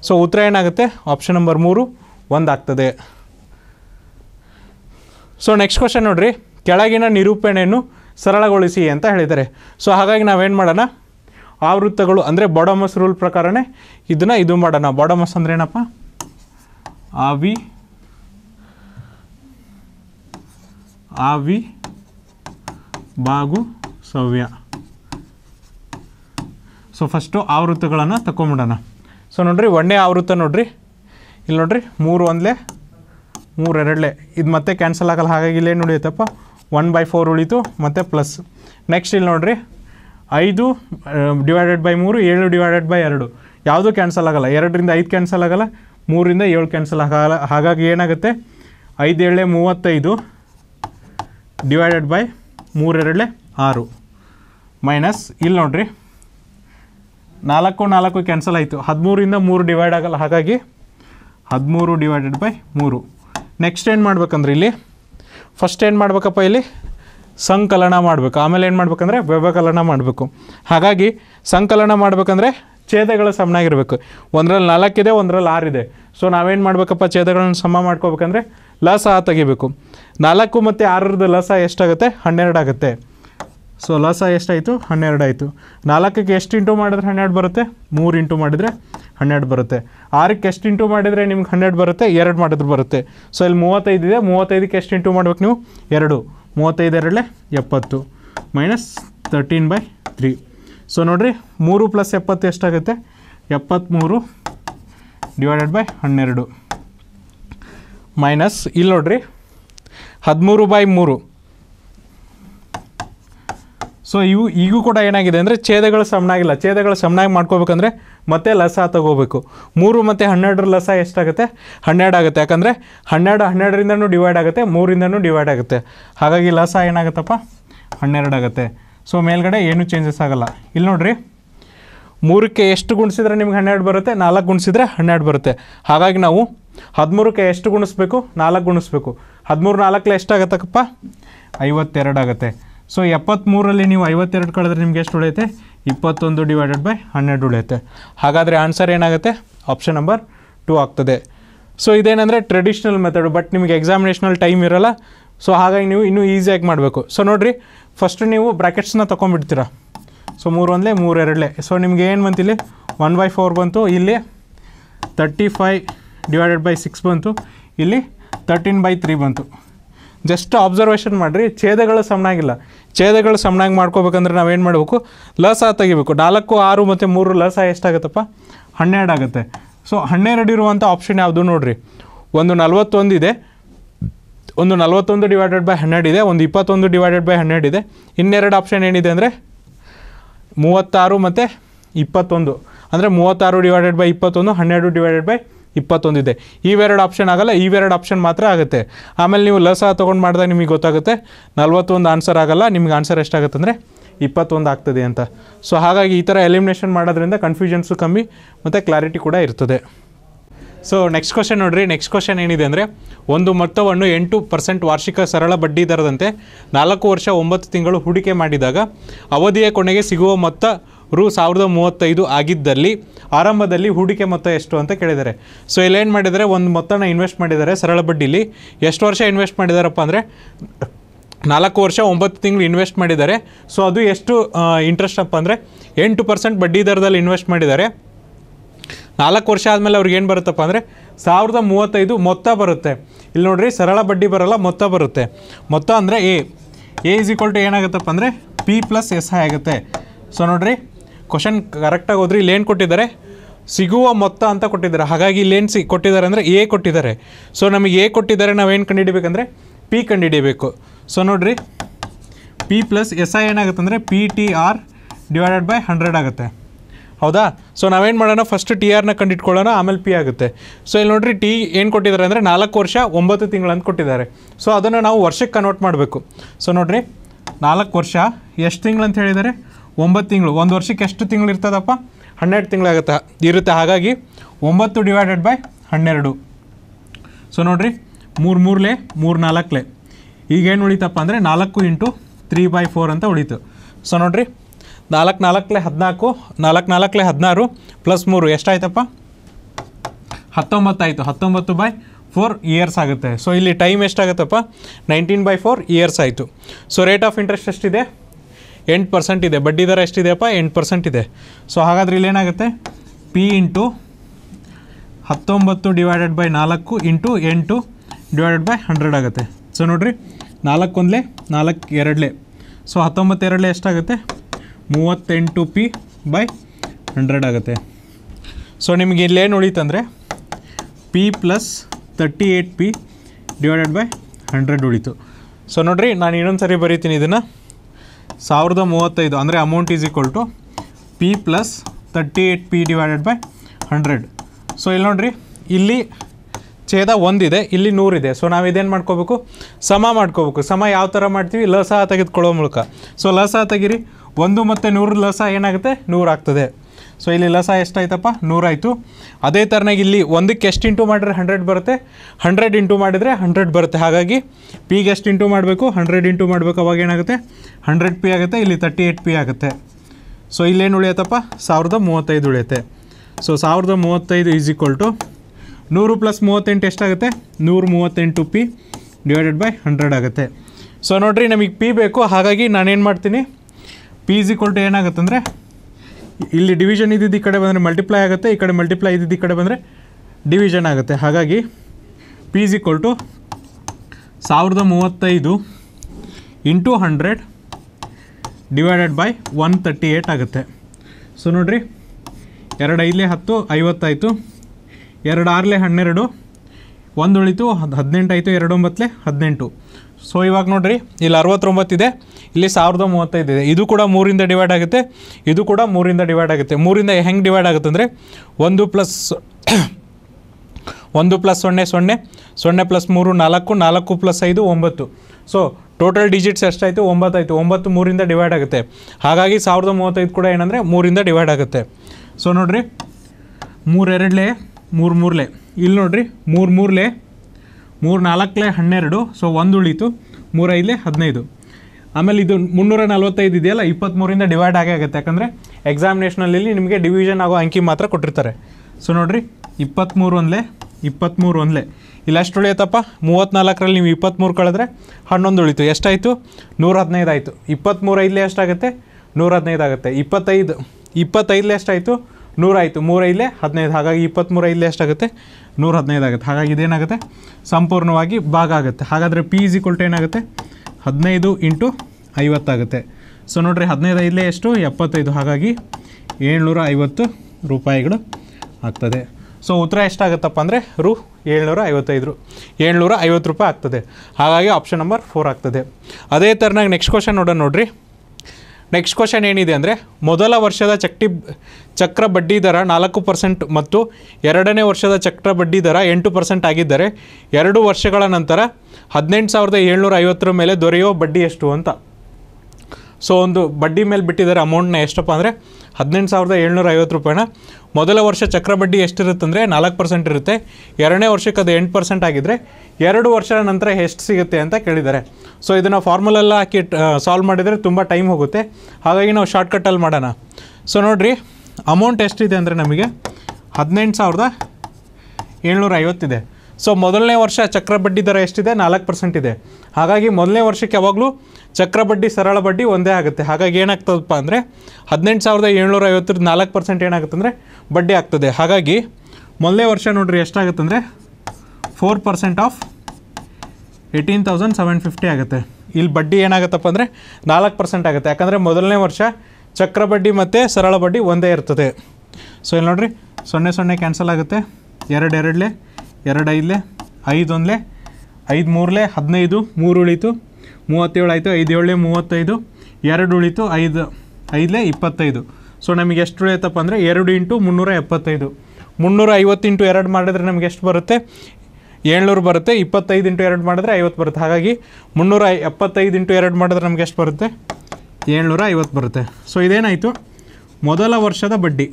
Speaker 1: ಸೊ ಉತ್ತರ ಏನಾಗುತ್ತೆ ಆಪ್ಷನ್ ನಂಬರ್ ಮೂರು ಒಂದಾಗ್ತದೆ ಸೊ ನೆಕ್ಸ್ಟ್ ಕ್ವಶನ್ ನೋಡಿರಿ ಕೆಳಗಿನ ನಿರೂಪಣೆಯನ್ನು ಸರಳಗೊಳಿಸಿ ಅಂತ ಹೇಳಿದ್ದಾರೆ ಸೊ ಹಾಗಾಗಿ ನಾವೇನು ಮಾಡೋಣ ಆವೃತ್ತಗಳು ಅಂದರೆ ಬಾಡಮಸ್ ರೂಲ್ ಪ್ರಕಾರನೇ ಇದನ್ನು ಇದು ಮಾಡೋಣ ಬಾಡಮಸ್ ಅಂದ್ರೆ ಏನಪ್ಪ ಆವಿ ಆವಿ ಬಾಗು ಸವ್ಯ ಸೊ ಫಸ್ಟು ಆವೃತ್ತಗಳನ್ನು ತಗೊಂಬಿಡೋಣ ಸೊ ನೋಡಿರಿ ಒಂದೇ ಆವೃತ್ತ ನೋಡ್ರಿ ಇಲ್ಲಿ ನೋಡ್ರಿ ಮೂರು ಒಂದಲೇ ಮೂರು ಎರಡಲೇ ಇದು ಮತ್ತೆ ಕ್ಯಾನ್ಸಲ್ ಆಗಲ್ಲ ಹಾಗಾಗಿ ಇಲ್ಲೇನು ನೋಡಿ ಒನ್ ಬೈ ಫೋರ್ ಉಳಿತು ಮತ್ತು ಪ್ಲಸ್ ನೆಕ್ಸ್ಟ್ ಇಲ್ಲಿ ನೋಡಿರಿ ಐದು ಡಿವೈಡೆಡ್ ಬೈ ಮೂರು ಏಳು ಡಿವೈಡೆಡ್ ಬೈ ಎರಡು ಯಾವುದೂ ಕ್ಯಾನ್ಸಲ್ ಆಗೋಲ್ಲ ಎರಡರಿಂದ ಐದು ಕ್ಯಾನ್ಸಲ್ ಆಗೋಲ್ಲ ಮೂರಿಂದ ಏಳು ಕ್ಯಾನ್ಸಲ್ ಆಗಲ್ಲ ಹಾಗಾಗಿ ಏನಾಗುತ್ತೆ ಐದು ಏಳೆ ಮೂವತ್ತೈದು ಡಿವೈಡೆಡ್ ಬೈ ಮೂರೆರಡಲೆ ಆರು ಮೈನಸ್ ಇಲ್ಲಿ ನೋಡಿರಿ ನಾಲ್ಕು ನಾಲ್ಕು ಕ್ಯಾನ್ಸಲ್ ಆಯಿತು ಹದಿಮೂರಿಂದ ಮೂರು ಡಿವೈಡ್ ಆಗಲ್ಲ ಹಾಗಾಗಿ ಹದಿಮೂರು ಡಿವೈಡೆಡ್ ಬೈ ಮೂರು ನೆಕ್ಸ್ಟ್ ಏನು ಮಾಡ್ಬೇಕಂದ್ರೆ ಇಲ್ಲಿ ಫಸ್ಟ್ ಏನು ಮಾಡ್ಬೇಕಪ್ಪ ಇಲ್ಲಿ ಸಂಕಲನ ಮಾಡಬೇಕು ಆಮೇಲೆ ಏನು ಮಾಡ್ಬೇಕಂದ್ರೆ ವ್ಯವಕಲನ ಮಾಡಬೇಕು ಹಾಗಾಗಿ ಸಂಕಲನ ಮಾಡಬೇಕಂದ್ರೆ ಛೇದಗಳು ಸಮನಾಗಿರಬೇಕು ಒಂದರಲ್ಲಿ ನಾಲ್ಕಿದೆ ಒಂದರಲ್ಲಿ ಆರಿದೆ ಸೊ ನಾವೇನು ಮಾಡಬೇಕಪ್ಪ ಛೇದಗಳನ್ನು ಸಮ ಮಾಡ್ಕೋಬೇಕಂದ್ರೆ ಲಸ ತೆಗಿಬೇಕು ನಾಲ್ಕು ಮತ್ತು ಆರರದ್ದು ಲಸ ಎಷ್ಟಾಗುತ್ತೆ ಹನ್ನೆರಡು ಆಗುತ್ತೆ ಸೊ ಲಸ ಎಷ್ಟಾಯಿತು ಹನ್ನೆರಡು ಆಯಿತು ನಾಲ್ಕಕ್ಕೆ ಎಷ್ಟು ಇಂಟು ಮಾಡಿದ್ರೆ ಹನ್ನೆರಡು ಬರುತ್ತೆ ಮೂರು ಇಂಟು ಮಾಡಿದರೆ ಹನ್ನೆರಡು ಬರುತ್ತೆ ಆರಕ್ಕೆ ಎಷ್ಟು ಇಂಟು ಮಾಡಿದರೆ ನಿಮ್ಗೆ ಹನ್ನೆರಡು ಬರುತ್ತೆ ಎರಡು ಮಾಡಿದ್ರೆ ಬರುತ್ತೆ ಸೊ ಇಲ್ಲಿ ಮೂವತ್ತೈದು ಇದೆ ಮೂವತ್ತೈದಕ್ಕೆ ಎಷ್ಟು ಇಂಟು ಮಾಡ್ಬೇಕು ನೀವು ಎರಡು ಮೂವತ್ತೈದು ಎಪ್ಪತ್ತು minus thirteen by three so ನೋಡಿರಿ ಮೂರು ಪ್ಲಸ್ ಎಪ್ಪತ್ತು ಎಷ್ಟಾಗುತ್ತೆ ಎಪ್ಪತ್ತ್ಮೂರು ಡಿವೈಡೆಡ್ ಬೈ ಹನ್ನೆರಡು ಮೈನಸ್ ಇಲ್ಲಿ ನೋಡಿರಿ ಹದಿಮೂರು ಬೈ ಮೂರು ಸೊ ಇವು ಈಗೂ ಕೂಡ ಏನಾಗಿದೆ ಅಂದರೆ ಛೇದಗಳು ಸಮನಾಗಿಲ್ಲ ಛೇದಗಳು ಸಮನಾಗಿ ಮಾಡ್ಕೋಬೇಕಂದ್ರೆ ಮತ್ತೆ ಲಸ ತಗೋಬೇಕು ಮೂರು ಮತ್ತು ಹನ್ನೆರಡರ ಲಸ ಎಷ್ಟಾಗುತ್ತೆ ಹನ್ನೆರಡು ಆಗುತ್ತೆ ಯಾಕಂದರೆ ಹನ್ನೆರಡು ಹನ್ನೆರಡರಿಂದನೂ ಡಿವೈಡ್ ಆಗುತ್ತೆ ಮೂರಿಂದನೂ ಡಿವೈಡ್ ಆಗುತ್ತೆ ಹಾಗಾಗಿ ಲಸ ಏನಾಗುತ್ತಪ್ಪ ಹನ್ನೆರಡು ಆಗುತ್ತೆ ಸೊ ಮೇಲ್ಗಡೆ ಏನೂ ಚೇಂಜಸ್ ಆಗೋಲ್ಲ ಇಲ್ಲಿ ನೋಡಿರಿ ಮೂರಕ್ಕೆ ಎಷ್ಟು ಗುಣಿಸಿದ್ರೆ ನಿಮ್ಗೆ ಹನ್ನೆರಡು ಬರುತ್ತೆ ನಾಲ್ಕು ಗುಣಿಸಿದ್ರೆ ಹನ್ನೆರಡು ಬರುತ್ತೆ ಹಾಗಾಗಿ ನಾವು ಹದಿಮೂರಕ್ಕೆ ಎಷ್ಟು ಗುಣಿಸ್ಬೇಕು ನಾಲ್ಕು ಗುಣಿಸ್ಬೇಕು ಹದಿಮೂರು ನಾಲ್ಕಲೆ ಎಷ್ಟಾಗತ್ತಕ್ಕಪ್ಪ ಐವತ್ತೆರಡು ಆಗುತ್ತೆ ಸೊ ಎಪ್ಪತ್ತ್ಮೂರಲ್ಲಿ ನೀವು ಐವತ್ತೆರಡು ಕಳೆದ್ರೆ ನಿಮ್ಗೆ ಎಷ್ಟು ಉಳಿಯುತ್ತೆ ಇಪ್ಪತ್ತೊಂದು ಡಿವೈಡೆಡ್ ಬೈ ಹನ್ನೆರಡು ಉಳಿಯುತ್ತೆ ಹಾಗಾದರೆ ಆನ್ಸರ್ ಏನಾಗುತ್ತೆ ಆಪ್ಷನ್ ನಂಬರ್ ಟೂ ಆಗ್ತದೆ ಸೊ ಇದೇನಂದರೆ ಟ್ರೆಡಿಷ್ನಲ್ ಮೆಥಡ್ ಬಟ್ ನಿಮಗೆ ಎಕ್ಸಾಮಿನೇಷನಲ್ ಟೈಮ್ ಇರೋಲ್ಲ ಸೊ ಹಾಗಾಗಿ ನೀವು ಇನ್ನೂ ಈಸಿಯಾಗಿ ಮಾಡಬೇಕು ಸೊ ನೋಡಿರಿ ಫಸ್ಟ್ ನೀವು ಬ್ರ್ಯಾಕೆಟ್ಸ್ನ ತೊಗೊಂಡ್ಬಿಡ್ತೀರಾ ಸೊ ಮೂರು ಒಂದಲೇ ಮೂರು ಎರಡಲೇ ಸೊ ನಿಮ್ಗೆ ಏನು ಬಂತಿಲ್ಲಿ ಒನ್ ಬೈ ಫೋರ್ ಬಂತು ಇಲ್ಲಿ thirty five divided by six ಬಂತು ಇಲ್ಲಿ ತರ್ಟೀನ್ ಬೈ ತ್ರೀ ಬಂತು ಜಸ್ಟ್ ಅಬ್ಸರ್ವೇಷನ್ ಮಾಡಿರಿ ಛೇದಗಳು ಸಮನಾಗಿಲ್ಲ ಛೇದಗಳು ಸಮನಾಗಿ ಮಾಡ್ಕೋಬೇಕಂದ್ರೆ ನಾವೇನು ಮಾಡಬೇಕು ಲಸ ತೆಗಿಬೇಕು ನಾಲ್ಕು ಆರು ಮತ್ತು ಮೂರು ಲಸ ಎಷ್ಟಾಗುತ್ತಪ್ಪ ಹನ್ನೆರಡು ಆಗುತ್ತೆ ಸೊ ಹನ್ನೆರಡು ಇರುವಂಥ ಆಪ್ಷನ್ ಯಾವುದು ನೋಡಿರಿ ಒಂದು ನಲ್ವತ್ತೊಂದು ಇದೆ ಒಂದು ನಲ್ವತ್ತೊಂದು ಡಿವೈಡೆಡ್ ಬೈ ಹನ್ನೆರಡು ಇದೆ ಒಂದು ಇಪ್ಪತ್ತೊಂದು ಡಿವೈಡೆಡ್ ಬೈ ಹನ್ನೆರಡು ಇದೆ ಇನ್ನೆರಡು ಆಪ್ಷನ್ ಏನಿದೆ ಅಂದರೆ ಮೂವತ್ತಾರು ಮತ್ತು ಇಪ್ಪತ್ತೊಂದು ಅಂದರೆ ಮೂವತ್ತಾರು ಡಿವೈಡೆಡ್ ಬೈ ಇಪ್ಪತ್ತೊಂದು ಹನ್ನೆರಡು ಡಿವೈಡೆಡ್ ಬೈ ಇಪ್ಪತ್ತೊಂದಿದೆ ಇವೆರಡು ಆಪ್ಷನ್ ಆಗಲ್ಲ ಇವೆರಡು ಆಪ್ಷನ್ ಮಾತ್ರ ಆಗುತ್ತೆ ಆಮೇಲೆ ನೀವು ಲಸ ತೊಗೊಂಡು ಮಾಡಿದಾಗ ನಿಮಗೆ ಗೊತ್ತಾಗುತ್ತೆ ನಲ್ವತ್ತೊಂದು ಆನ್ಸರ್ ಆಗಲ್ಲ ನಿಮ್ಗೆ ಆನ್ಸರ್ ಎಷ್ಟಾಗುತ್ತೆ ಅಂದರೆ ಇಪ್ಪತ್ತೊಂದು ಆಗ್ತದೆ ಅಂತ ಸೊ ಹಾಗಾಗಿ ಈ ಥರ ಎಲಿಮಿನೇಷನ್ ಮಾಡೋದ್ರಿಂದ ಕನ್ಫ್ಯೂಷನ್ಸು ಕಮ್ಮಿ ಮತ್ತು ಕ್ಲಾರಿಟಿ ಕೂಡ ಇರ್ತದೆ ಸೊ ನೆಕ್ಸ್ಟ್ ಕ್ವಶನ್ ನೋಡಿರಿ ನೆಕ್ಸ್ಟ್ ಕ್ವಶನ್ ಏನಿದೆ ಅಂದರೆ ಒಂದು ಮೊತ್ತವನ್ನು ಎಂಟು ಪರ್ಸೆಂಟ್ ವಾರ್ಷಿಕ ಸರಳ ಬಡ್ಡಿ ದರದಂತೆ ನಾಲ್ಕು ವರ್ಷ ಒಂಬತ್ತು ತಿಂಗಳು ಹೂಡಿಕೆ ಮಾಡಿದಾಗ ಅವಧಿಯ ಕೊನೆಗೆ ಸಿಗುವ ಮೊತ್ತ ರು ಸಾವಿರದ ಮೂವತ್ತೈದು ಆಗಿದ್ದಲ್ಲಿ ಆರಂಭದಲ್ಲಿ ಹೂಡಿಕೆ ಮೊತ್ತ ಎಷ್ಟು ಅಂತ ಕೇಳಿದ್ದಾರೆ ಸೊ ಇಲ್ಲೇನು ಮಾಡಿದರೆ ಒಂದು ಮೊತ್ತನ ಇನ್ವೆಸ್ಟ್ ಮಾಡಿದ್ದಾರೆ ಸರಳ ಬಡ್ಡಿಲಿ ಎಷ್ಟು ವರ್ಷ ಇನ್ವೆಸ್ಟ್ ಮಾಡಿದಾರಪ್ಪ ಅಂದರೆ ನಾಲ್ಕು ವರ್ಷ ಒಂಬತ್ತು ತಿಂಗಳು ಇನ್ವೆಸ್ಟ್ ಮಾಡಿದ್ದಾರೆ ಸೊ ಅದು ಎಷ್ಟು ಇಂಟ್ರೆಸ್ಟ್ ಅಪ್ಪ ಅಂದರೆ ಎಂಟು ಪರ್ಸೆಂಟ್ ಬಡ್ಡಿ ದರದಲ್ಲಿ ಇನ್ವೆಸ್ಟ್ ಮಾಡಿದ್ದಾರೆ ನಾಲ್ಕು ವರ್ಷ ಆದಮೇಲೆ ಅವ್ರಿಗೆ ಏನು ಬರುತ್ತಪ್ಪ ಅಂದರೆ ಸಾವಿರದ ಮೂವತ್ತೈದು ಮೊತ್ತ ಬರುತ್ತೆ ಇಲ್ಲಿ ನೋಡ್ರಿ ಸರಳ ಬಡ್ಡಿ ಬರಲ್ಲ ಮೊತ್ತ ಬರುತ್ತೆ ಮೊತ್ತ ಅಂದರೆ A A is equal to ಏನಾಗುತ್ತಪ್ಪ ಅಂದರೆ ಪಿ ಪ್ಲಸ್ ಎಸ್ ಐ ಆಗುತ್ತೆ ಸೊ ನೋಡ್ರಿ ಕ್ವಶನ್ ಕರೆಕ್ಟಾಗಿ ಹೋದ್ರೆ ಇಲ್ಲಿ ಏನು ಕೊಟ್ಟಿದ್ದಾರೆ ಸಿಗುವ ಮೊತ್ತ ಅಂತ ಕೊಟ್ಟಿದ್ದಾರೆ ಹಾಗಾಗಿ ಇಲ್ಲಿ ಏನು ಸಿ ಕೊಟ್ಟಿದ್ದಾರೆ ಅಂದರೆ ಎ ಕೊಟ್ಟಿದ್ದಾರೆ ಸೊ ನಮಗೆ ಎ ಕೊಟ್ಟಿದ್ದಾರೆ ನಾವೇನು ಕಂಡುಹಿಡಿಬೇಕಂದ್ರೆ ಪಿ ಕಂಡುಹಿಡಿಯಬೇಕು ಸೊ ನೋಡಿರಿ ಪಿ ಪ್ಲಸ್ ಎಸ್ ಐ ಏನಾಗುತ್ತೆ ಅಂದರೆ P T R divided by hundred ಆಗುತ್ತೆ ಹೌದಾ ಸೊ ನಾವೇನು ಮಾಡೋಣ ಫಸ್ಟ್ ಟಿ ಆರ್ನ ಕಂಡಿಟ್ಕೊಳ್ಳೋಣ ಆಮೇಲೆ ಪಿ ಆಗುತ್ತೆ ಸೊ ಇಲ್ಲಿ ನೋಡಿರಿ ಟಿ ಏನು ಕೊಟ್ಟಿದ್ದಾರೆ ಅಂದರೆ ನಾಲ್ಕು ವರ್ಷ ಒಂಬತ್ತು ತಿಂಗಳು ಅಂತ ಕೊಟ್ಟಿದ್ದಾರೆ ಸೊ ಅದನ್ನು ನಾವು ವರ್ಷಕ್ಕೆ ಕನ್ವರ್ಟ್ ಮಾಡಬೇಕು ಸೊ ನೋಡಿರಿ ನಾಲ್ಕು ವರ್ಷ ಎಷ್ಟು ತಿಂಗಳು ಅಂತ ಹೇಳಿದರೆ ಒಂಬತ್ತು ತಿಂಗಳು ಒಂದು ವರ್ಷಕ್ಕೆ ಎಷ್ಟು ತಿಂಗಳು ಇರ್ತದಪ್ಪ ಹನ್ನೆರಡು ತಿಂಗಳಾಗುತ್ತೆ ಇರುತ್ತೆ ಹಾಗಾಗಿ ಒಂಬತ್ತು ಡಿವೈಡೆಡ್ ಬೈ ಹನ್ನೆರಡು ಸೊ ನೋಡ್ರಿ ಮೂರು ಮೂರಲೆ ಮೂರು ನಾಲ್ಕಲೆ ಈಗೇನು ಉಳಿತಪ್ಪ ಅಂದರೆ ನಾಲ್ಕು ಇಂಟು ತ್ರೀ ಬೈ ಫೋರ್ ಅಂತ ಉಳಿತು ಸೊ ನೋಡಿರಿ ನಾಲ್ಕು ನಾಲ್ಕಲೆ ಹದಿನಾಲ್ಕು ನಾಲ್ಕು ನಾಲ್ಕಲೆ ಹದಿನಾರು ಪ್ಲಸ್ ಮೂರು ಎಷ್ಟಾಯ್ತಪ್ಪ ಹತ್ತೊಂಬತ್ತಾಯಿತು ಹತ್ತೊಂಬತ್ತು ಬೈ ಫೋರ್ ಇಯರ್ಸ್ ಆಗುತ್ತೆ ಸೊ ಇಲ್ಲಿ ಟೈಮ್ ಎಷ್ಟಾಗುತ್ತಪ್ಪ ನೈನ್ಟೀನ್ ಬೈ ಫೋರ್ ಇಯರ್ಸ್ ಆಯಿತು ಸೊ ರೇಟ್ ಆಫ್ ಇಂಟ್ರೆಸ್ಟ್ ಎಷ್ಟಿದೆ ಎಂಟು ಪರ್ಸೆಂಟ್ ಇದೆ ಬಡ್ಡಿ ದರ ಎಷ್ಟಿದೆಯಪ್ಪ ಎಂಟು ಪರ್ಸೆಂಟ್ ಇದೆ ಸೊ ಹಾಗಾದರೆ ಇಲ್ಲೇನಾಗುತ್ತೆ ಪಿ ಇಂಟು ಹತ್ತೊಂಬತ್ತು ಡಿವೈಡೆಡ್ ಬೈ ನಾಲ್ಕು ಇಂಟು ಎಂಟು ಡಿವೈಡೆಡ್ ಬೈ ಹಂಡ್ರೆಡ್ ಆಗುತ್ತೆ ಸೊ ನೋಡಿರಿ ನಾಲ್ಕೊಂದಲೇ ನಾಲ್ಕು ಎರಡಲೆ ಸೊ ಹತ್ತೊಂಬತ್ತೆರಡಲೇ ಎಷ್ಟಾಗುತ್ತೆ ಮೂವತ್ತೆಂಟು ಪಿ ಬೈ ಹಂಡ್ರೆಡ್ ಆಗುತ್ತೆ ಸೊ ನಿಮಗೆ ಇಲ್ಲೇನು ಉಳಿತಂದರೆ P plus thirty eight P divided by hundred ಉಳಿತು ಸೊ ನೋಡಿರಿ ನಾನು ಇನ್ನೊಂದು ಸರಿ ಬರೀತೀನಿ ಇದನ್ನು ಸಾವಿರದ ಮೂವತ್ತೈದು ಅಂದರೆ amount is equal to P plus thirty eight P divided by hundred so ಇಲ್ಲಿ ನೋಡಿರಿ ಇಲ್ಲಿ ಛೇದ ಒಂದಿದೆ ಇಲ್ಲಿ ನೂರಿದೆ ಸೊ ನಾವು ಇದೇನು ಮಾಡ್ಕೋಬೇಕು ಸಮ ಮಾಡ್ಕೋಬೇಕು ಸಮ ಯಾವ ಥರ ಮಾಡ್ತೀವಿ ಲಸ ತೆಗೆದುಕೊಳ್ಳೋ ಮೂಲಕ ಸೊ ಲಸ ತೆಗಿರಿ ಒಂದು ಮತ್ತು ನೂರು ಲಸ ಏನಾಗುತ್ತೆ ನೂರಾಗ್ತದೆ ಸೊ ಇಲ್ಲಿ ಲಸ ಎಷ್ಟಾಯ್ತಪ್ಪ ನೂರಾಯಿತು ಅದೇ ಥರನಾಗಿ ಇಲ್ಲಿ ಒಂದಕ್ಕೆ ಎಷ್ಟು ಇಂಟು ಮಾಡಿದ್ರೆ ಹಂಡ್ರೆಡ್ ಬರುತ್ತೆ ಹಂಡ್ರೆಡ್ ಇಂಟು ಮಾಡಿದರೆ ಹಂಡ್ರೆಡ್ ಬರುತ್ತೆ ಹಾಗಾಗಿ ಪಿಗೆ ಎಷ್ಟು ಇಂಟು ಮಾಡಬೇಕು ಹಂಡ್ರೆಡ್ ಇಂಟು ಮಾಡಬೇಕು ಅವಾಗ ಏನಾಗುತ್ತೆ ಹಂಡ್ರೆಡ್ ಪಿ ಆಗುತ್ತೆ ಇಲ್ಲಿ ತರ್ಟಿ ಏಯ್ಟ್ ಪಿ ಆಗುತ್ತೆ ಸೊ ಇಲ್ಲೇನು ಉಳಿಯತ್ತಪ್ಪ ಸಾವಿರದ ಮೂವತ್ತೈದು ಉಳಿಯುತ್ತೆ ಸೊ ಸಾವಿರದ ಮೂವತ್ತೈದು ಈಸ್ ಈಕ್ವಲ್ ಟು ನೂರು ಪ್ಲಸ್ ಮೂವತ್ತೆಂಟು ಎಷ್ಟಾಗುತ್ತೆ ನೂರು ಮೂವತ್ತೆಂಟು ಪಿ ಡಿವೈಡೆಡ್ ಬೈ ಹಂಡ್ರೆಡ್ ಆಗುತ್ತೆ ಸೊ ನೋಡಿರಿ ನಮಗೆ ಪಿ ಬೇಕು ಹಾಗಾಗಿ ನಾನೇನು ಮಾಡ್ತೀನಿ ಪಿ ಈಸ್ ಈಕ್ವಲ್ ಟು ಏನಾಗುತ್ತೆ ಅಂದರೆ ಇಲ್ಲಿ ಡಿವಿಷನ್ ಇದ್ದಿದ್ದು ಈ ಕಡೆ ಬಂದರೆ ಮಲ್ಟಿಪ್ಲೈ ಆಗುತ್ತೆ ಈ ಕಡೆ ಮಲ್ಟಿಪ್ಲೈ ಇದ್ದಿದ್ದು ಈ ಕಡೆ ಬಂದರೆ ಡಿವಿಷನ್ ಆಗುತ್ತೆ ಹಾಗಾಗಿ ಪಿ ಇಸ್ ಈಕ್ವಲ್ ಟು ಸಾವಿರದ ಮೂವತ್ತೈದು into hundred divided by one thirty eight ಆಗುತ್ತೆ ಸೊ ನೋಡಿರಿ ಎರಡು ಐದಲೇ ಹತ್ತು ಐವತ್ತಾಯಿತು ಎರಡು ಆರಲೆ ಹನ್ನೆರಡು ಒಂದು ಉಳಿತು ಹದಿನೆಂಟಾಯಿತು ಎರಡೊಂಬತ್ತಲೆ ಹದಿನೆಂಟು ಸೊ ಇವಾಗ ನೋಡ್ರಿ ಇಲ್ಲಿ ಅರವತ್ತೊಂಬತ್ತಿದೆ ಇಲ್ಲಿ ಸಾವಿರದ ಮೂವತ್ತೈದು ಇದೆ ಇದು ಕೂಡ ಮೂರಿಂದ ಡಿವೈಡ್ ಆಗುತ್ತೆ ಇದು ಕೂಡ ಮೂರಿಂದ ಡಿವೈಡ್ ಆಗುತ್ತೆ ಮೂರಿಂದ ಹೆಂಗೆ ಡಿವೈಡ್ ಆಗುತ್ತೆ ಅಂದರೆ ಒಂದು ಪ್ಲಸ್ ಒಂದು ಪ್ಲಸ್ ಸೊನ್ನೆ ಸೊನ್ನೆ ಸೊನ್ನೆ ಪ್ಲಸ್ ಮೂರು ನಾಲ್ಕು ನಾಲ್ಕು ಪ್ಲಸ್ ಐದು ಒಂಬತ್ತು ಸೊ ಟೋಟಲ್ ಡಿಜಿಟ್ಸ್ ಎಷ್ಟಾಯಿತು ಒಂಬತ್ತಾಯಿತು ಒಂಬತ್ತು ಮೂರಿಂದ ಡಿವೈಡ್ ಆಗುತ್ತೆ ಹಾಗಾಗಿ ಸಾವಿರದ ಮೂವತ್ತೈದು ಕೂಡ ಏನಂದರೆ ಮೂರಿಂದ ಡಿವೈಡ್ ಆಗುತ್ತೆ ಸೊ ನೋಡಿರಿ ಮೂರೆರಡಲೇ ಮೂರು ಮೂರಲೆ ಇಲ್ಲಿ ನೋಡಿರಿ ಮೂರು ಮೂರಲೆ ಮೂರು ನಾಲ್ಕಲೇ ಹನ್ನೆರಡು ಸೊ ಒಂದು ಉಳಿತು ಮೂರೈದಲೇ ಹದಿನೈದು ಆಮೇಲೆ ಇದು ಮುನ್ನೂರ ನಲ್ವತ್ತೈದು ಇದೆಯಲ್ಲ ಇಪ್ಪತ್ತ್ಮೂರಿಂದ ಡಿವೈಡ್ ಆಗೇ ಆಗುತ್ತೆ ಯಾಕಂದರೆ ಎಕ್ಸಾಮಿನೇಷನಲ್ಲಿ ನಿಮಗೆ ಡಿವಿಷನ್ ಆಗೋ ಅಂಕಿ ಮಾತ್ರ ಕೊಟ್ಟಿರ್ತಾರೆ ಸೊ ನೋಡಿರಿ ಇಪ್ಪತ್ತ್ಮೂರು ಒಂದಲೆ ಇಪ್ಪತ್ತ್ಮೂರು ಒಂದಲೆ ಇಲ್ಲ ಎಷ್ಟು ಉಳಿಯುತ್ತಪ್ಪ ಮೂವತ್ತ್ನಾಲ್ಕರಲ್ಲಿ ನೀವು ಇಪ್ಪತ್ತ್ಮೂರು ಕಳೆದ್ರೆ ಹನ್ನೊಂದು ಉಳಿತು ಎಷ್ಟಾಯಿತು ನೂರ ಹದಿನೈದು ಆಯಿತು ಇಪ್ಪತ್ತ್ಮೂರೈದಲೇ ಎಷ್ಟಾಗುತ್ತೆ ನೂರ ಹದಿನೈದು ಆಗುತ್ತೆ ಇಪ್ಪತ್ತೈದು ಇಪ್ಪತ್ತೈದಲೇ ಎಷ್ಟಾಯಿತು ನೂರಾಯಿತು ಇಲ್ಲೇ ಹದಿನೈದು ಹಾಗಾಗಿ ಇಲ್ಲೇ ಎಷ್ಟಾಗುತ್ತೆ ನೂರ ಹದಿನೈದು ಆಗುತ್ತೆ ಹಾಗಾಗಿ ಇದೇನಾಗುತ್ತೆ ಸಂಪೂರ್ಣವಾಗಿ ಭಾಗ ಆಗುತ್ತೆ ಹಾಗಾದರೆ ಪಿ ಇಸ್ ಈಕ್ವಲ್ ಟು ಏನಾಗುತ್ತೆ ಹದಿನೈದು ಇಂಟು ಐವತ್ತಾಗುತ್ತೆ ಸೊ ನೋಡಿರಿ ಹದಿನೈದು ಇಲ್ಲೇ ಎಷ್ಟು ಎಪ್ಪತ್ತೈದು ಹಾಗಾಗಿ ಏಳ್ನೂರ ಐವತ್ತು ರೂಪಾಯಿಗಳು ಆಗ್ತದೆ ಸೊ ಉತ್ತರ ಎಷ್ಟಾಗುತ್ತಪ್ಪ ಅಂದರೆ ರು ಏಳ್ನೂರ ಐವತ್ತೈದು ಏಳ್ನೂರ ಐವತ್ತು ರೂಪಾಯಿ ಆಗ್ತದೆ ಹಾಗಾಗಿ ಆಪ್ಷನ್ ನಂಬರ್ ಫೋರ್ ಆಗ್ತದೆ ಅದೇ ಥರನಾಗಿ ನೆಕ್ಸ್ಟ್ ಕ್ವಶನ್ ನೋಡೋಣ ನೋಡಿರಿ ನೆಕ್ಸ್ಟ್ ಕ್ವಶನ್ ಏನಿದೆ ಅಂದರೆ ಮೊದಲ ವರ್ಷದ ಚಕ್ಟಿ ಚಕ್ರ ಬಡ್ಡಿ ದರ ನಾಲ್ಕು ಪರ್ಸೆಂಟ್ ಮತ್ತು ಎರಡನೇ ವರ್ಷದ ಚಕ್ರ ಬಡ್ಡಿ ದರ ಎಂಟು ಪರ್ಸೆಂಟ್ ಆಗಿದ್ದರೆ ಎರಡು ವರ್ಷಗಳ ನಂತರ ಹದಿನೆಂಟು ಸಾವಿರದ ಏಳ್ನೂರ ಐವತ್ತರ ಮೇಲೆ ದೊರೆಯುವ ಬಡ್ಡಿ ಎಷ್ಟು ಅಂತ ಸೊ ಒಂದು ಬಡ್ಡಿ ಮೇಲೆ ಬಿಟ್ಟಿದ್ದಾರೆ ಅಮೌಂಟ್ನ ಎಷ್ಟಪ್ಪ ಅಂದರೆ ಹದಿನೆಂಟು ಸಾವಿರದ ಏಳ್ನೂರ ಐವತ್ತು ರೂಪಾಯಿನ ಮೊದಲ ವರ್ಷ ಚಕ್ರ ಬಡ್ಡಿ ಎಷ್ಟಿರುತ್ತಂದರೆ ನಾಲ್ಕು ಪರ್ಸೆಂಟ್ ಇರುತ್ತೆ ಎರಡನೇ ವರ್ಷಕ್ಕೆ ಅದು ಎಂಟು ಪರ್ಸೆಂಟ್ ಆಗಿದ್ದರೆ ಎರಡು ವರ್ಷದ ನಂತರ ಎಷ್ಟು ಸಿಗುತ್ತೆ ಅಂತ ಕೇಳಿದ್ದಾರೆ ಸೊ ಇದನ್ನು ಫಾರ್ಮುಲೆಲ್ಲ ಹಾಕಿ ಸಾಲ್ವ್ ಮಾಡಿದರೆ ತುಂಬ ಟೈಮ್ ಹೋಗುತ್ತೆ ಹಾಗಾಗಿ ನಾವು ಶಾರ್ಟ್ಕಟ್ಟಲ್ಲಿ ಮಾಡೋಣ ಸೊ ನೋಡಿರಿ ಅಮೌಂಟ್ ಎಷ್ಟಿದೆ ಅಂದರೆ ನಮಗೆ ಹದಿನೆಂಟು ಸಾವಿರದ ಏಳ್ನೂರ ಐವತ್ತಿದೆ ಸೊ ಮೊದಲನೇ ವರ್ಷ ಚಕ್ರ ಬಡ್ಡಿ ದರ ಎಷ್ಟಿದೆ ನಾಲ್ಕು ಪರ್ಸೆಂಟ್ ಇದೆ ಹಾಗಾಗಿ ಮೊದಲನೇ ವರ್ಷಕ್ಕೆ ಯಾವಾಗಲೂ ಚಕ್ರ ಬಡ್ಡಿ ಸರಳ ಬಡ್ಡಿ ಒಂದೇ ಆಗುತ್ತೆ ಹಾಗಾಗಿ ಏನಾಗ್ತದಪ್ಪ ಅಂದರೆ ಹದಿನೆಂಟು ಸಾವಿರದ ಏಳ್ನೂರ ಐವತ್ತರ ನಾಲ್ಕು ಪರ್ಸೆಂಟ್ ಏನಾಗುತ್ತೆ ಅಂದರೆ ಬಡ್ಡಿ ಆಗ್ತದೆ ಹಾಗಾಗಿ ಮೊದಲನೇ ವರ್ಷ ನೋಡಿರಿ ಎಷ್ಟಾಗುತ್ತೆ ಅಂದರೆ four percent of eighteen thousand seven fifty ಆಗುತ್ತೆ ಇಲ್ಲಿ ಬಡ್ಡಿ ಏನಾಗುತ್ತಪ್ಪ ಅಂದರೆ ನಾಲ್ಕು ಪರ್ಸೆಂಟ್ ಆಗುತ್ತೆ ಯಾಕಂದರೆ ಮೊದಲನೇ ವರ್ಷ ಚಕ್ರ ಬಡ್ಡಿ ಮತ್ತು ಸರಳ ಬಡ್ಡಿ ಒಂದೇ ಇರ್ತದೆ ಸೊ ಇಲ್ಲಿ ನೋಡಿರಿ ಸೊನ್ನೆ ಸೊನ್ನೆ ಕ್ಯಾನ್ಸಲ್ ಆಗುತ್ತೆ ಎರಡು ಎರಡು ಐದಲೆ ಐದೊಂದಲೆ ಐದು ಮೂರಲೆ ಹದಿನೈದು ಮೂರು ಉಳಿತು ಮೂವತ್ತೇಳು ಆಯಿತು ಐದು ಏಳಲೆ ಮೂವತ್ತೈದು ಎರಡು ಉಳಿತು ಐದು ಐದಲೇ ಇಪ್ಪತ್ತೈದು ಸೊ ನಮಗೆ ಎಷ್ಟು ಉಳಿಯತ್ತಪ್ಪ ಅಂದರೆ ಎರಡು ಇಂಟು ಮುನ್ನೂರ ಎಪ್ಪತ್ತೈದು ಮುನ್ನೂರ ಐವತ್ತು ಇಂಟು ಎರಡು ಮಾಡಿದ್ರೆ ನಮಗೆ ಎಷ್ಟು ಬರುತ್ತೆ ಏಳ್ನೂರು ಬರುತ್ತೆ ಇಪ್ಪತ್ತೈದು ಇಂಟು ಎರಡು ಮಾಡಿದ್ರೆ ಐವತ್ತು ಬರುತ್ತೆ ಹಾಗಾಗಿ ಮುನ್ನೂರ ಎಪ್ಪತ್ತೈದು ಇಂಟು ಎರಡು ಮಾಡಿದ್ರೆ ನಮಗೆ ಎಷ್ಟು ಬರುತ್ತೆ ಏಳ್ನೂರ ಐವತ್ತು ಬರುತ್ತೆ ಸೊ ಇದೇನಾಯಿತು ಮೊದಲ ವರ್ಷದ ಬಡ್ಡಿ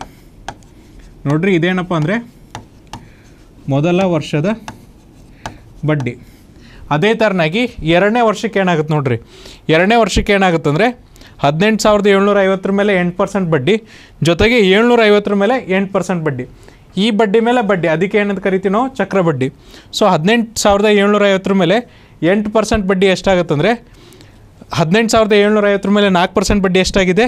Speaker 1: ನೋಡ್ರಿ ಇದೇನಪ್ಪ ಅಂದರೆ ಮೊದಲ ವರ್ಷದ ಬಡ್ಡಿ ಅದೇ ಥರನಾಗಿ ಎರಡನೇ ವರ್ಷಕ್ಕೆ ಏನಾಗುತ್ತೆ ನೋಡಿರಿ ಎರಡನೇ ವರ್ಷಕ್ಕೆ ಏನಾಗುತ್ತೆ ಅಂದರೆ ಹದಿನೆಂಟು ಸಾವಿರದ ಏಳ್ನೂರ ಐವತ್ತರ ಮೇಲೆ ಎಂಟು ಪರ್ಸೆಂಟ್ ಬಡ್ಡಿ ಜೊತೆಗೆ ಏಳ್ನೂರ ಐವತ್ತರ ಮೇಲೆ ಎಂಟು ಪರ್ಸೆಂಟ್ ಬಡ್ಡಿ ಈ ಬಡ್ಡಿ ಮೇಲೆ ಬಡ್ಡಿ ಅದಕ್ಕೆ ಏನಂತ ಕರಿತೀವಿ ನಾವು ಚಕ್ರ ಬಡ್ಡಿ ಸೊ ಹದಿನೆಂಟು ಸಾವಿರದ ಏಳ್ನೂರ ಐವತ್ತರ ಮೇಲೆ ಎಂಟು ಪರ್ಸೆಂಟ್ ಬಡ್ಡಿ ಎಷ್ಟಾಗುತ್ತೆ ಅಂದರೆ ಹದಿನೆಂಟು ಸಾವಿರದ ಏಳ್ನೂರ ಐವತ್ತರ ಮೇಲೆ ನಾಲ್ಕು ಪರ್ಸೆಂಟ್ ಬಡ್ಡಿ ಎಷ್ಟಾಗಿದೆ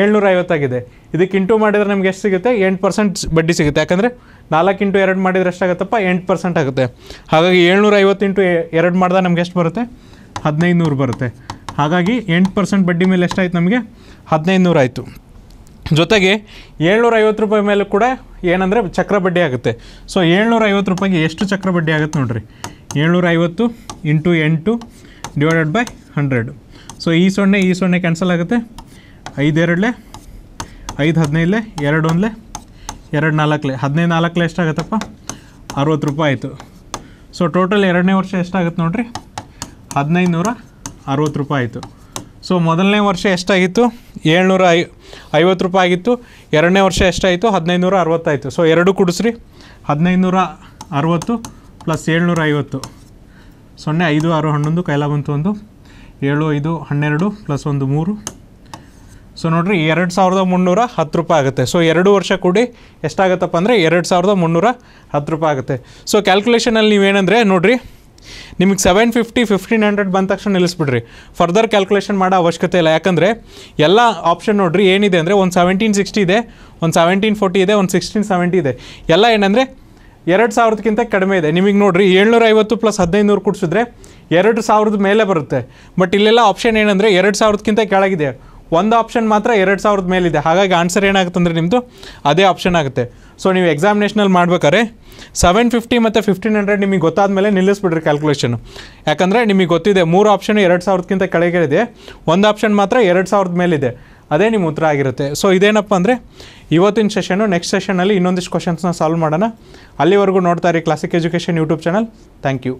Speaker 1: ಏಳ್ನೂರ ಐವತ್ತಾಗಿದೆ ಇದಕ್ಕೆ ಇಂಟು ಮಾಡಿದರೆ ನಮ್ಗೆ ಎಷ್ಟು ಸಿಗುತ್ತೆ ಎಂಟು ಪರ್ಸೆಂಟ್ ಬಡ್ಡಿ ಸಿಗುತ್ತೆ ಯಾಕಂದರೆ ನಾಲ್ಕು ಇಂಟು ಎರಡು ಮಾಡಿದರೆ ಎಷ್ಟಾಗುತ್ತಪ್ಪ ಎಂಟು ಪರ್ಸೆಂಟ್ ಆಗುತ್ತೆ ಹಾಗಾಗಿ ಏಳ್ನೂರ ಐವತ್ತು ಇಂಟು ಎರಡು ಮಾಡಿದಾಗ ನಮ್ಗೆ ಎಷ್ಟು ಬರುತ್ತೆ ಹದಿನೈದು ನೂರು ಬರುತ್ತೆ ಹಾಗಾಗಿ ಎಂಟು ಪರ್ಸೆಂಟ್ ಬಡ್ಡಿ ಮೇಲೆ ಎಷ್ಟಾಯಿತು ನಮಗೆ ಹದಿನೈದು ನೂರು ಆಯಿತು ಜೊತೆಗೆ ಏಳ್ನೂರ ಐವತ್ತು ರೂಪಾಯಿ ಮೇಲೆ ಕೂಡ ಏನಂದರೆ ಚಕ್ರ ಬಡ್ಡಿ ಆಗುತ್ತೆ ಸೊ ಏಳ್ನೂರ ಐವತ್ತು ರೂಪಾಯಿಗೆ ಎಷ್ಟು ಚಕ್ರ ಬಡ್ಡಿ ಆಗುತ್ತೆ ನೋಡಿರಿ ಏಳ್ನೂರ ಐವತ್ತು ಇಂಟು ಎಂಟು ಡಿವೈಡೆಡ್ ಬೈ ಹಂಡ್ರೆಡು ಸೊ ಈ ಸೊನ್ನೆ ಈ ಸೊನ್ನೆ ಕ್ಯಾನ್ಸಲ್ ಆಗುತ್ತೆ ಐದೆರಡಲೆ ಐದು ಹದಿನೈದಲೆ ಎರಡು ಒಂದಲೆ ಎರಡು ನಾಲ್ಕಲೆ ಹದಿನೈದು ನಾಲ್ಕಲೆ ಎಷ್ಟಾಗತ್ತಪ್ಪ ಅರುವತ್ತು ರೂಪಾಯಿ ಆಯಿತು ಸೊ ಟೋಟಲ್ ಎರಡನೇ ವರ್ಷ ಎಷ್ಟಾಗತ್ತೆ ನೋಡಿರಿ ಹದಿನೈದು ನೂರ ಅರುವತ್ತು ರೂಪಾಯಿ ಆಯಿತು ಸೊ ಮೊದಲನೇ ವರ್ಷ ಎಷ್ಟಾಗಿತ್ತು ಏಳ್ನೂರ ಐ ಐವತ್ತು ರೂಪಾಯಿ ಆಗಿತ್ತು ಎರಡನೇ ವರ್ಷ ಎಷ್ಟಾಯಿತು ಹದಿನೈದು ನೂರ ಅರವತ್ತಾಯಿತು ಸೊ ಎರಡು ಕುಡಿಸ್ರಿ ಹದಿನೈದು ನೂರ ಅರುವತ್ತು ಪ್ಲಸ್ ಏಳ್ನೂರ ಐವತ್ತು ಸೊನ್ನೆ ಐದು ಆರು ಹನ್ನೊಂದು ಕೈಲಾ ಬಂತು ಒಂದು ಏಳು ಐದು ಹನ್ನೆರಡು ಪ್ಲಸ್ ಒಂದು ಮೂರು ಸೊ ನೋಡಿರಿ ಎರಡು ಸಾವಿರದ ಮುನ್ನೂರ ಹತ್ತು ರೂಪಾಯಿ ಆಗುತ್ತೆ ಸೊ ಎರಡು ವರ್ಷ ಕೂಡಿ ಎಷ್ಟಾಗತ್ತಪ್ಪ ಅಂದರೆ ಎರಡು ಸಾವಿರದ ಮುನ್ನೂರ ಹತ್ತು ರೂಪಾಯಿ ಆಗುತ್ತೆ ಸೊ ಕ್ಯಾಲ್ಕುಲೇಷನಲ್ಲಿ ನೀವೇನಂದರೆ ನೋಡಿರಿ ನಿಮಗೆ ಸೆವೆನ್ ಫಿಫ್ಟಿ ಫಿಫ್ಟೀನ್ ಹಂಡ್ರೆಡ್ ಬಂದ ತಕ್ಷಣ ನಿಲ್ಲಿಸ್ಬಿಡ್ರಿ ಫರ್ದರ್ ಕ್ಯಾಲ್ಕುಲೇಷನ್ ಮಾಡೋ ಅವಶ್ಯಕತೆ ಇಲ್ಲ ಯಾಕಂದರೆ ಎಲ್ಲ ಆಪ್ಷನ್ ನೋಡಿರಿ ಏನಿದೆ ಅಂದರೆ ಒಂದು ಸೆವೆಂಟೀನ್ ಸಿಕ್ಸ್ಟಿ ಇದೆ ಒಂದು ಸೆವೆಂಟೀನ್ ಫೋರ್ಟಿ ಇದೆ ಒಂದು ಸಿಕ್ಸ್ಟೀನ್ ಸೆವೆಂಟಿ ಇದೆ ಎಲ್ಲ ಏನಂದರೆ ಎರಡು ಸಾವಿರದಕ್ಕಿಂತ ಕಡಿಮೆ ಇದೆ ನಿಮಗೆ ನೋಡಿರಿ ಏಳ್ನೂರ ಐವತ್ತು ಪ್ಲಸ್ ಹದಿನೈದುನೂರು ನೂರು ಕುಡಿಸಿದ್ರೆ ಎರಡು ಸಾವಿರದ ಮೇಲೆ ಬರುತ್ತೆ ಬಟ್ ಇಲ್ಲೆಲ್ಲ ಆಪ್ಷನ್ ಏನಂದರೆ ಎರಡು ಸಾವಿರದಕ್ಕಿಂತ ಕೆಳಗಿದೆ ಒಂದು ಆಪ್ಷನ್ ಮಾತ್ರ ಎರಡು ಸಾವಿರದ ಮೇಲಿದೆ ಹಾಗಾಗಿ ಆನ್ಸರ್ ಏನಾಗುತ್ತೆ ಅಂದರೆ ನಿಮ್ಮದು ಅದೇ ಆಪ್ಷನ್ ಆಗುತ್ತೆ ಸೊ ನೀವು ಎಕ್ಸಾಮಿನೇಷನಲ್ಲಿ ಮಾಡ್ಬೇಕಾದ್ರೆ ಸೆವೆನ್ ಫಿಫ್ಟಿ ಮತ್ತು ಫಿಫ್ಟೀನ್ ಹಂಡ್ರೆಡ್ ನಿಮಗೆ ಗೊತ್ತಾದ ಮೇಲೆ ನಿಲ್ಲಿಸ್ಬಿಡ್ರಿ ಕ್ಯಾಲ್ಕುಲೇಷನ್ ಯಾಕಂದರೆ ನಿಮಗೆ ಗೊತ್ತಿದೆ ಮೂರು ಆಪ್ಷನ್ ಎರಡು ಸಾವಿರಕ್ಕಿಂತ ಕೆಳಗಿರಿದೆ ಒಂದು ಆಪ್ಷನ್ ಮಾತ್ರ ಎರಡು ಸಾವಿರದ ಮೇಲಿದೆ ಅದೇ ನಿಮ್ಮ ಉತ್ತರ ಆಗಿರುತ್ತೆ ಸೊ ಇದೇನಪ್ಪ ಅಂದರೆ ಇವತ್ತಿನ ಸೆಷನು ನೆಕ್ಸ್ಟ್ ಸೆಷನಲ್ಲಿ ಇನ್ನೊಂದಿಷ್ಟು ಕ್ವಶನ್ಸ್ನ ಸಾಲ್ವ್ ಮಾಡೋಣ ಅಲ್ಲಿವರೆಗೂ ನೋಡ್ತಾ ಇರಿ Classic education YouTube channel thank you